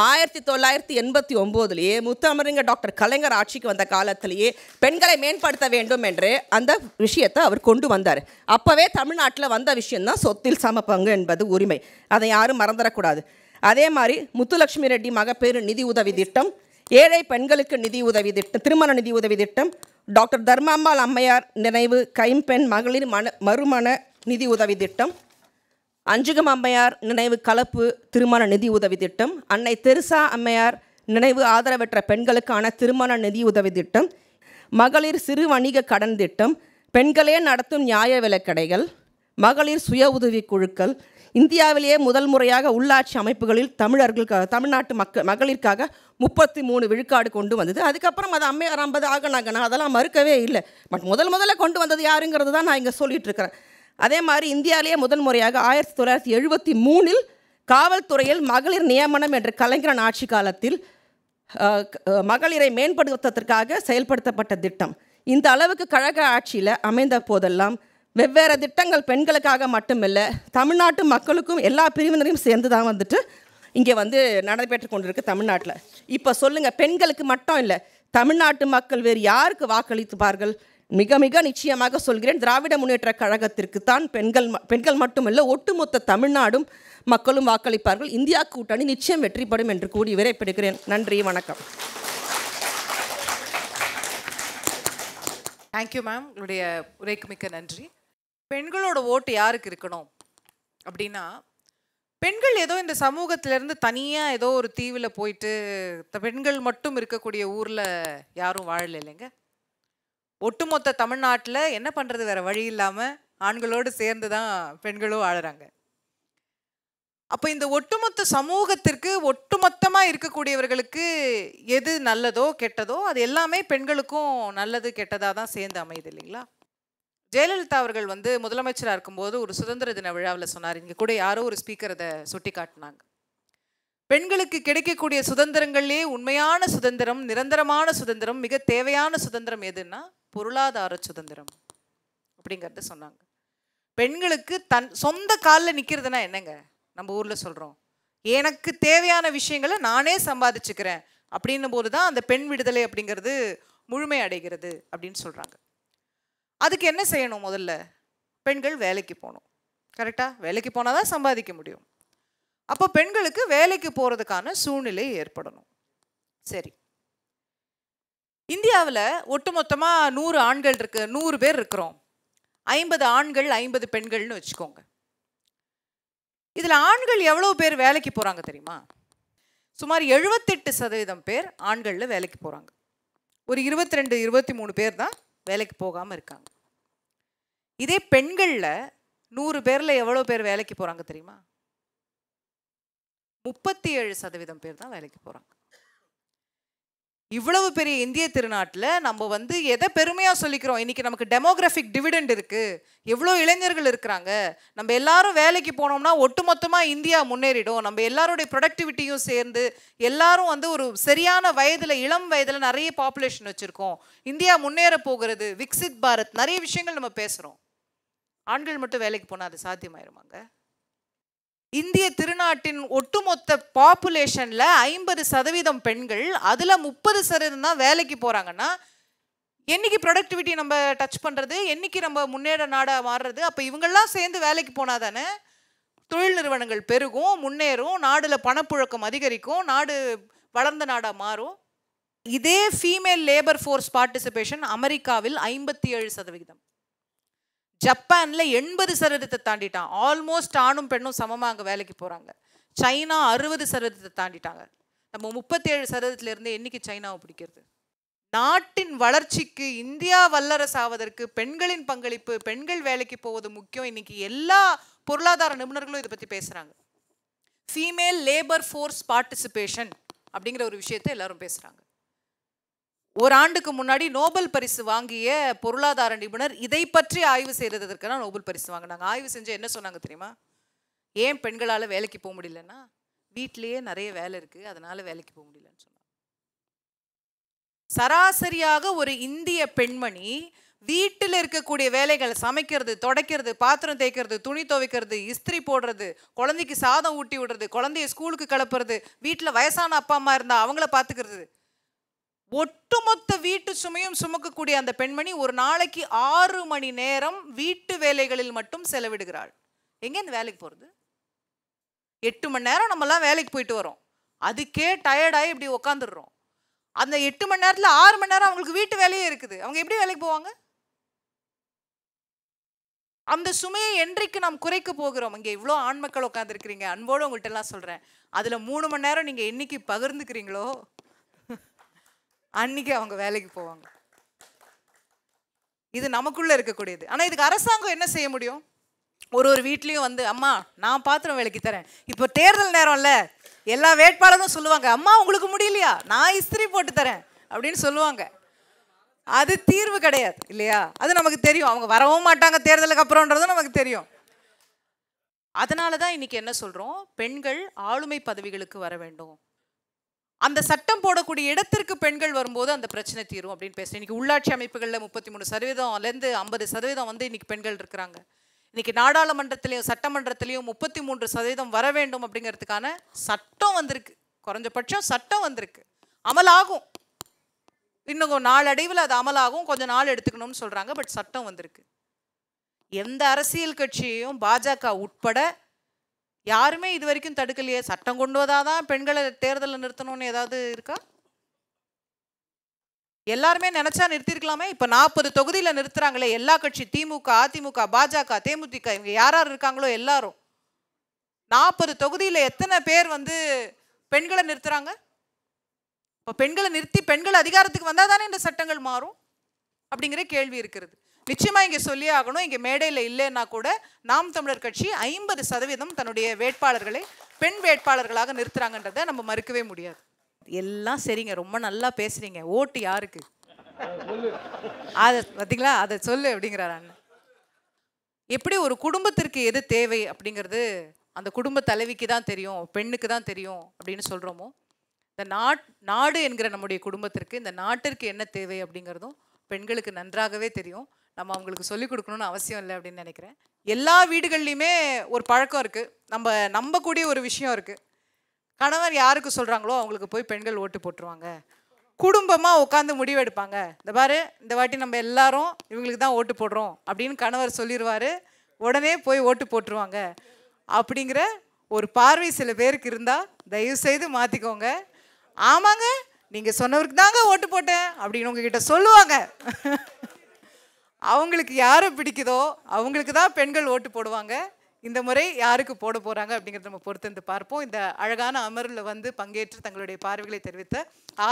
[SPEAKER 7] ஆயிரத்தி தொள்ளாயிரத்தி எண்பத்தி ஒம்போதுலேயே முத்தமரிங்க டாக்டர் கலைஞர் ஆட்சிக்கு வந்த காலத்திலேயே பெண்களை மேம்படுத்த வேண்டும் என்று அந்த விஷயத்தை அவர் கொண்டு வந்தார் அப்போவே தமிழ்நாட்டில் வந்த விஷயந்தான் சொத்தில் சம பங்கு என்பது உரிமை அதை யாரும் மறந்துடக்கூடாது அதே மாதிரி முத்துலட்சுமி ரெட்டி மகப்பேறு நிதி உதவி திட்டம் ஏழை பெண்களுக்கு நிதி உதவி திட்டம் திருமண நிதி உதவி திட்டம் டாக்டர் தர்மாம்பாள் அம்மையார் நினைவு கைம்பெண் மகளிர் மன மறுமண நிதி உதவி திட்டம் அஞ்சுகம் அம்மையார் நினைவு கலப்பு திருமண நிதி உதவி திட்டம் அன்னை தெருசா அம்மையார் நினைவு ஆதரவற்ற பெண்களுக்கான திருமண நிதி உதவி திட்டம் மகளிர் சிறு வணிக கடன் திட்டம் பெண்களே நடத்தும் நியாய விலைக்கடைகள் மகளிர் சுய உதவி குழுக்கள் இந்தியாவிலேயே முதல் முறையாக உள்ளாட்சி அமைப்புகளில் தமிழர்களுக்காக தமிழ்நாட்டு மக்க மகளிருக்காக முப்பத்தி மூணு விழுக்காடு கொண்டு வந்தது அதுக்கப்புறம் அது அம்மையார் ஐம்பது ஆகணாகனா அதெல்லாம் மறுக்கவே இல்லை பட் முதல் முதல்ல கொண்டு வந்தது யாருங்கிறது தான் நான் இங்கே இருக்கிறேன் அதே மாதிரி இந்தியாவிலேயே முதல் முறையாக ஆயிரத்தி தொள்ளாயிரத்தி எழுபத்தி மூணில் காவல்துறையில் மகளிர் நியமனம் என்ற கலைஞரன் ஆட்சி காலத்தில் மகளிரை மேம்படுத்துவதற்காக செயல்படுத்தப்பட்ட திட்டம் இந்த அளவுக்கு கழக ஆட்சியில் அமைந்த போதெல்லாம் வெவ்வேறு திட்டங்கள் பெண்களுக்காக மட்டுமில்லை தமிழ்நாட்டு மக்களுக்கும் எல்லா பிரிவினரையும் சேர்ந்து தான் வந்துட்டு இங்கே வந்து நடைபெற்று கொண்டிருக்கு தமிழ்நாட்டில் இப்போ சொல்லுங்கள் பெண்களுக்கு மட்டும் இல்லை தமிழ்நாட்டு மக்கள் வேறு யாருக்கு வாக்களித்துப்பார்கள் மிக மிக நிச்சயமாக சொல்கிறேன் திராவிட முன்னேற்ற கழகத்திற்கு தான் பெண்கள் பெண்கள் மட்டுமல்ல ஒட்டுமொத்த தமிழ்நாடும் மக்களும் வாக்களிப்பார்கள் இந்தியா கூட்டணி நிச்சயம் வெற்றி பெறும் என்று கூறி விரைப்பிடுகிறேன் நன்றி வணக்கம்
[SPEAKER 1] தேங்க்யூ மேம் உங்களுடைய உரைக்கு மிக்க நன்றி பெண்களோட ஓட்டு யாருக்கு இருக்கணும் அப்படின்னா பெண்கள் ஏதோ இந்த சமூகத்திலேருந்து தனியாக ஏதோ ஒரு தீவில் போயிட்டு பெண்கள் மட்டும் இருக்கக்கூடிய ஊரில் யாரும் வாழலை இல்லைங்க ஒட்டுமொத்த தமிழ்நாட்டில் என்ன பண்ணுறது வேறு வழி இல்லாமல் ஆண்களோடு சேர்ந்து தான் பெண்களும் ஆளுறாங்க அப்போ இந்த ஒட்டுமொத்த சமூகத்திற்கு ஒட்டுமொத்தமாக இருக்கக்கூடியவர்களுக்கு எது நல்லதோ கெட்டதோ அது எல்லாமே பெண்களுக்கும் நல்லது கெட்டதாக தான் சேர்ந்து அமையுது இல்லைங்களா ஜெயலலிதா அவர்கள் வந்து முதலமைச்சராக இருக்கும்போது ஒரு சுதந்திர தின விழாவில் சொன்னார் இங்கே கூட யாரோ ஒரு ஸ்பீக்கர் அதை சுட்டி காட்டினாங்க பெண்களுக்கு கிடைக்கக்கூடிய சுதந்திரங்கள்லேயே உண்மையான சுதந்திரம் நிரந்தரமான சுதந்திரம் மிக தேவையான சுதந்திரம் எதுன்னா பொருளாதார சுதந்திரம் அப்படிங்கிறத சொன்னாங்க பெண்களுக்கு தன் சொந்த காலில் நிற்கிறதுனா என்னங்க நம்ம ஊரில் சொல்கிறோம் எனக்கு தேவையான விஷயங்களை நானே சம்பாதிச்சுக்கிறேன் அப்படின்னும் போது தான் அந்த பெண் விடுதலை அப்படிங்கிறது முழுமை அடைகிறது அப்படின்னு சொல்கிறாங்க அதுக்கு என்ன செய்யணும் முதல்ல பெண்கள் வேலைக்கு போகணும் கரெக்டாக வேலைக்கு போனால் தான் சம்பாதிக்க முடியும் அப்போ பெண்களுக்கு வேலைக்கு போகிறதுக்கான சூழ்நிலை ஏற்படணும் சரி இந்தியாவில் ஒட்டுமொத்தமாக நூறு ஆண்கள் இருக்கு நூறு பேர் இருக்கிறோம் ஐம்பது ஆண்கள் ஐம்பது பெண்கள்னு வச்சுக்கோங்க இதில் ஆண்கள் எவ்வளோ பேர் வேலைக்கு போகிறாங்க தெரியுமா சுமார் எழுபத்தெட்டு சதவீதம் பேர் ஆண்களில் வேலைக்கு போகிறாங்க ஒரு இருபத்தி ரெண்டு இருபத்தி மூணு பேர் தான் வேலைக்கு போகாமல் இருக்காங்க இதே பெண்களில் நூறு பேரில் எவ்வளோ பேர் வேலைக்கு போகிறாங்க தெரியுமா முப்பத்தி ஏழு சதவீதம் பேர் தான் வேலைக்கு போகிறாங்க இவ்வளவு பெரிய இந்திய திருநாட்டில் நம்ம வந்து எதை பெருமையாக சொல்லிக்கிறோம் இன்றைக்கி நமக்கு டெமோகிராஃபிக் டிவிடெண்ட் இருக்குது எவ்வளோ இளைஞர்கள் இருக்கிறாங்க நம்ம எல்லாரும் வேலைக்கு போனோம்னா ஒட்டுமொத்தமாக இந்தியா முன்னேறிடும் நம்ம எல்லாருடைய ப்ரொடக்டிவிட்டியும் சேர்ந்து எல்லாரும் வந்து ஒரு சரியான வயதில் இளம் வயதில் நிறைய பாப்புலேஷன் வச்சுருக்கோம் இந்தியா முன்னேற போகிறது விக்சித் பாரத் நிறைய விஷயங்கள் நம்ம பேசுகிறோம் ஆண்கள் மட்டும் வேலைக்கு போனால் அது சாத்தியமாயிருமாங்க இந்திய திருநாட்டின் ஒட்டுமொத்த பாப்புலேஷனில் ஐம்பது சதவீதம் பெண்கள் அதில் முப்பது சதவீதம் தான் வேலைக்கு போகிறாங்கன்னா என்றைக்கு ப்ரொடக்டிவிட்டி நம்ம டச் பண்ணுறது என்றைக்கு நம்ம முன்னேற நாடாக மாறுறது அப்போ இவங்கெல்லாம் சேர்ந்து வேலைக்கு போனால் தானே தொழில் நிறுவனங்கள் பெருகும் முன்னேறும் நாடில் பணப்புழக்கம் அதிகரிக்கும் நாடு வளர்ந்த நாடாக மாறும் இதே ஃபீமேல் லேபர் ஃபோர்ஸ் பார்ட்டிசிபேஷன் அமெரிக்காவில் ஐம்பத்தி ஏழு சதவிகிதம் ஜப்பானில் எண்பது சதவீதத்தை தாண்டிட்டான் ஆல்மோஸ்ட் ஆணும் பெண்ணும் சமமாக அங்கே வேலைக்கு போகிறாங்க சைனா அறுபது சதவீதத்தை தாண்டிட்டாங்க நம்ம முப்பத்தேழு சதவீதத்துலேருந்து என்றைக்கு சைனாவை பிடிக்கிறது நாட்டின் வளர்ச்சிக்கு இந்தியா வல்லரசு ஆவதற்கு பெண்களின் பங்களிப்பு பெண்கள் வேலைக்கு போவது முக்கியம் இன்னைக்கு எல்லா பொருளாதார நிபுணர்களும் இதை பற்றி பேசுகிறாங்க ஃபீமேல் லேபர் ஃபோர்ஸ் பார்ட்டிசிபேஷன் அப்படிங்கிற ஒரு விஷயத்தை எல்லாரும் பேசுகிறாங்க ஒரு ஆண்டுக்கு முன்னாடி நோபல் பரிசு வாங்கிய பொருளாதார நிபுணர் இதை பற்றி ஆய்வு செய்கிறதற்கான நோபல் பரிசு வாங்கினாங்க ஆய்வு செஞ்சு என்ன சொன்னாங்க தெரியுமா ஏன் பெண்களால் வேலைக்கு போக முடியலன்னா வீட்டிலேயே நிறைய வேலை இருக்குது அதனால் வேலைக்கு போக முடியலன்னு சொன்னாங்க சராசரியாக ஒரு இந்திய பெண்மணி வீட்டில் இருக்கக்கூடிய வேலைகள் சமைக்கிறது தொடக்கிறது பாத்திரம் தேய்க்கிறது துணி துவைக்கிறது இஸ்திரி போடுறது குழந்தைக்கு சாதம் ஊட்டி விடுறது குழந்தைய ஸ்கூலுக்கு கிளப்புறது வீட்டில் வயசான அப்பா அம்மா இருந்தால் அவங்கள பார்த்துக்கிறது ஒட்டுமொத்த வீட்டு சுமையும் சுமக்கக்கூடிய அந்த பெண்மணி ஒரு நாளைக்கு ஆறு மணி நேரம் வீட்டு வேலைகளில் மட்டும் செலவிடுகிறாள் இந்த வேலைக்கு போகிறது எட்டு மணி நேரம் நம்மலாம் வேலைக்கு போயிட்டு வரோம் அதுக்கே டயர்டாகி இப்படி உக்காந்துடுறோம் அந்த எட்டு மணி நேரத்தில் ஆறு மணி நேரம் அவங்களுக்கு வீட்டு வேலையே இருக்குது அவங்க எப்படி வேலைக்கு போவாங்க அந்த சுமையை என்றைக்கு நாம் குறைக்க போகிறோம் இங்கே இவ்வளோ ஆண் மக்கள் உட்காந்துருக்கிறீங்க அன்போடு உங்கள்கிட்ட எல்லாம் சொல்கிறேன் அதில் மூணு மணி நேரம் நீங்கள் என்னைக்கு பகிர்ந்துக்கிறீங்களோ அன்றைக்கி அவங்க வேலைக்கு போவாங்க இது நமக்குள்ளே இருக்கக்கூடியது ஆனால் இதுக்கு அரசாங்கம் என்ன செய்ய முடியும் ஒரு ஒரு வீட்லேயும் வந்து அம்மா நான் பாத்திரம் வேலைக்கு தரேன் இப்போ தேர்தல் நேரம்ல எல்லா வேட்பாளரும் சொல்லுவாங்க அம்மா உங்களுக்கு முடியலையா நான் இஸ்திரி போட்டு தரேன் அப்படின்னு சொல்லுவாங்க அது தீர்வு கிடையாது இல்லையா அது நமக்கு தெரியும் அவங்க வரவும் மாட்டாங்க தேர்தலுக்கு அப்புறம்ன்றதும் நமக்கு தெரியும் அதனால தான் இன்னைக்கு என்ன சொல்கிறோம் பெண்கள் ஆளுமை பதவிகளுக்கு வர வேண்டும் அந்த சட்டம் போடக்கூடிய இடத்திற்கு பெண்கள் வரும்போது அந்த பிரச்சனை தீரும் அப்படின்னு பேசுகிறேன் இன்றைக்கி உள்ளாட்சி அமைப்புகளில் முப்பத்தி மூணு சதவீதம்லேருந்து ஐம்பது சதவீதம் வந்து இன்றைக்கி பெண்கள் இருக்கிறாங்க இன்றைக்கி நாடாளுமன்றத்திலையும் சட்டமன்றத்திலையும் முப்பத்தி மூன்று சதவீதம் வர வேண்டும் அப்படிங்கிறதுக்கான சட்டம் வந்திருக்கு குறைஞ்சபட்சம் சட்டம் வந்திருக்கு அமலாகும் இன்னும் நாளடைவில் அது அமலாகும் கொஞ்சம் நாள் எடுத்துக்கணும்னு சொல்கிறாங்க பட் சட்டம் வந்திருக்கு எந்த அரசியல் கட்சியையும் பாஜக உட்பட யாருமே இது வரைக்கும் தடுக்கலையே சட்டம் கொண்டு வந்தால் தான் பெண்களை தேர்தலில் நிறுத்தணும்னு ஏதாவது இருக்கா எல்லாருமே நினச்சா நிறுத்திருக்கலாமே இப்போ நாற்பது தொகுதியில் நிறுத்துறாங்களே எல்லா கட்சி திமுக அதிமுக பாஜக தேமுதிக இவங்க யார் யார் இருக்காங்களோ எல்லாரும் நாற்பது தொகுதியில் எத்தனை பேர் வந்து பெண்களை நிறுத்துறாங்க பெண்களை நிறுத்தி பெண்கள் அதிகாரத்துக்கு வந்தால் தானே இந்த சட்டங்கள் மாறும் அப்படிங்கிற கேள்வி இருக்கிறது நிச்சயமாக இங்கே சொல்லியே ஆகணும் இங்கே மேடையில் இல்லைன்னா கூட நாம் தமிழர் கட்சி ஐம்பது சதவீதம் தன்னுடைய வேட்பாளர்களை பெண் வேட்பாளர்களாக நிறுத்துறாங்கன்றதை நம்ம மறுக்கவே முடியாது எல்லாம் சரிங்க ரொம்ப நல்லா பேசுறீங்க ஓட்டு யாருக்கு அதை பார்த்தீங்களா அதை சொல்லு அப்படிங்கிறார் அண்ணன் எப்படி ஒரு குடும்பத்திற்கு எது தேவை அப்படிங்கிறது அந்த குடும்ப தலைவிக்கு தான் தெரியும் பெண்ணுக்கு தான் தெரியும் அப்படின்னு சொல்கிறோமோ இந்த நாட் நாடு என்கிற நம்முடைய குடும்பத்திற்கு இந்த நாட்டிற்கு என்ன தேவை அப்படிங்கிறதும் பெண்களுக்கு நன்றாகவே தெரியும் நம்ம அவங்களுக்கு சொல்லிக் கொடுக்கணும்னு அவசியம் இல்லை அப்படின்னு நினைக்கிறேன் எல்லா வீடுகள்லையுமே ஒரு பழக்கம் இருக்குது நம்ம நம்பக்கூடிய ஒரு விஷயம் இருக்குது கணவர் யாருக்கு சொல்கிறாங்களோ அவங்களுக்கு போய் பெண்கள் ஓட்டு போட்டுருவாங்க குடும்பமாக உட்காந்து முடிவெடுப்பாங்க இந்த பாரு இந்த வாட்டி நம்ம எல்லாரும் இவங்களுக்கு தான் ஓட்டு போடுறோம் அப்படின்னு கணவர் சொல்லிடுவார் உடனே போய் ஓட்டு போட்டுருவாங்க அப்படிங்கிற ஒரு பார்வை சில பேருக்கு இருந்தால் தயவு செய்து மாற்றிக்கோங்க ஆமாங்க நீங்கள் சொன்னவருக்கு தாங்க ஓட்டு போட்டேன் அப்படின்னு உங்ககிட்ட சொல்லுவாங்க அவங்களுக்கு யாரை பிடிக்குதோ அவங்களுக்கு தான் பெண்கள் ஓட்டு போடுவாங்க இந்த முறை யாருக்கு போட போகிறாங்க அப்படிங்கிறத நம்ம பொறுத்திருந்து பார்ப்போம் இந்த அழகான அமர்வில் வந்து பங்கேற்று தங்களுடைய பார்வைகளை தெரிவித்த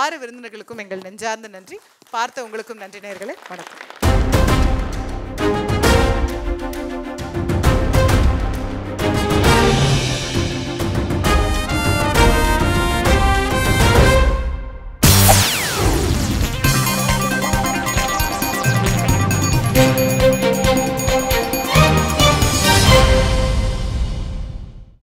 [SPEAKER 1] ஆறு விருந்தினர்களுக்கும் எங்கள் நெஞ்சார்ந்த நன்றி பார்த்த உங்களுக்கும் நன்றி நேர்களை வணக்கம்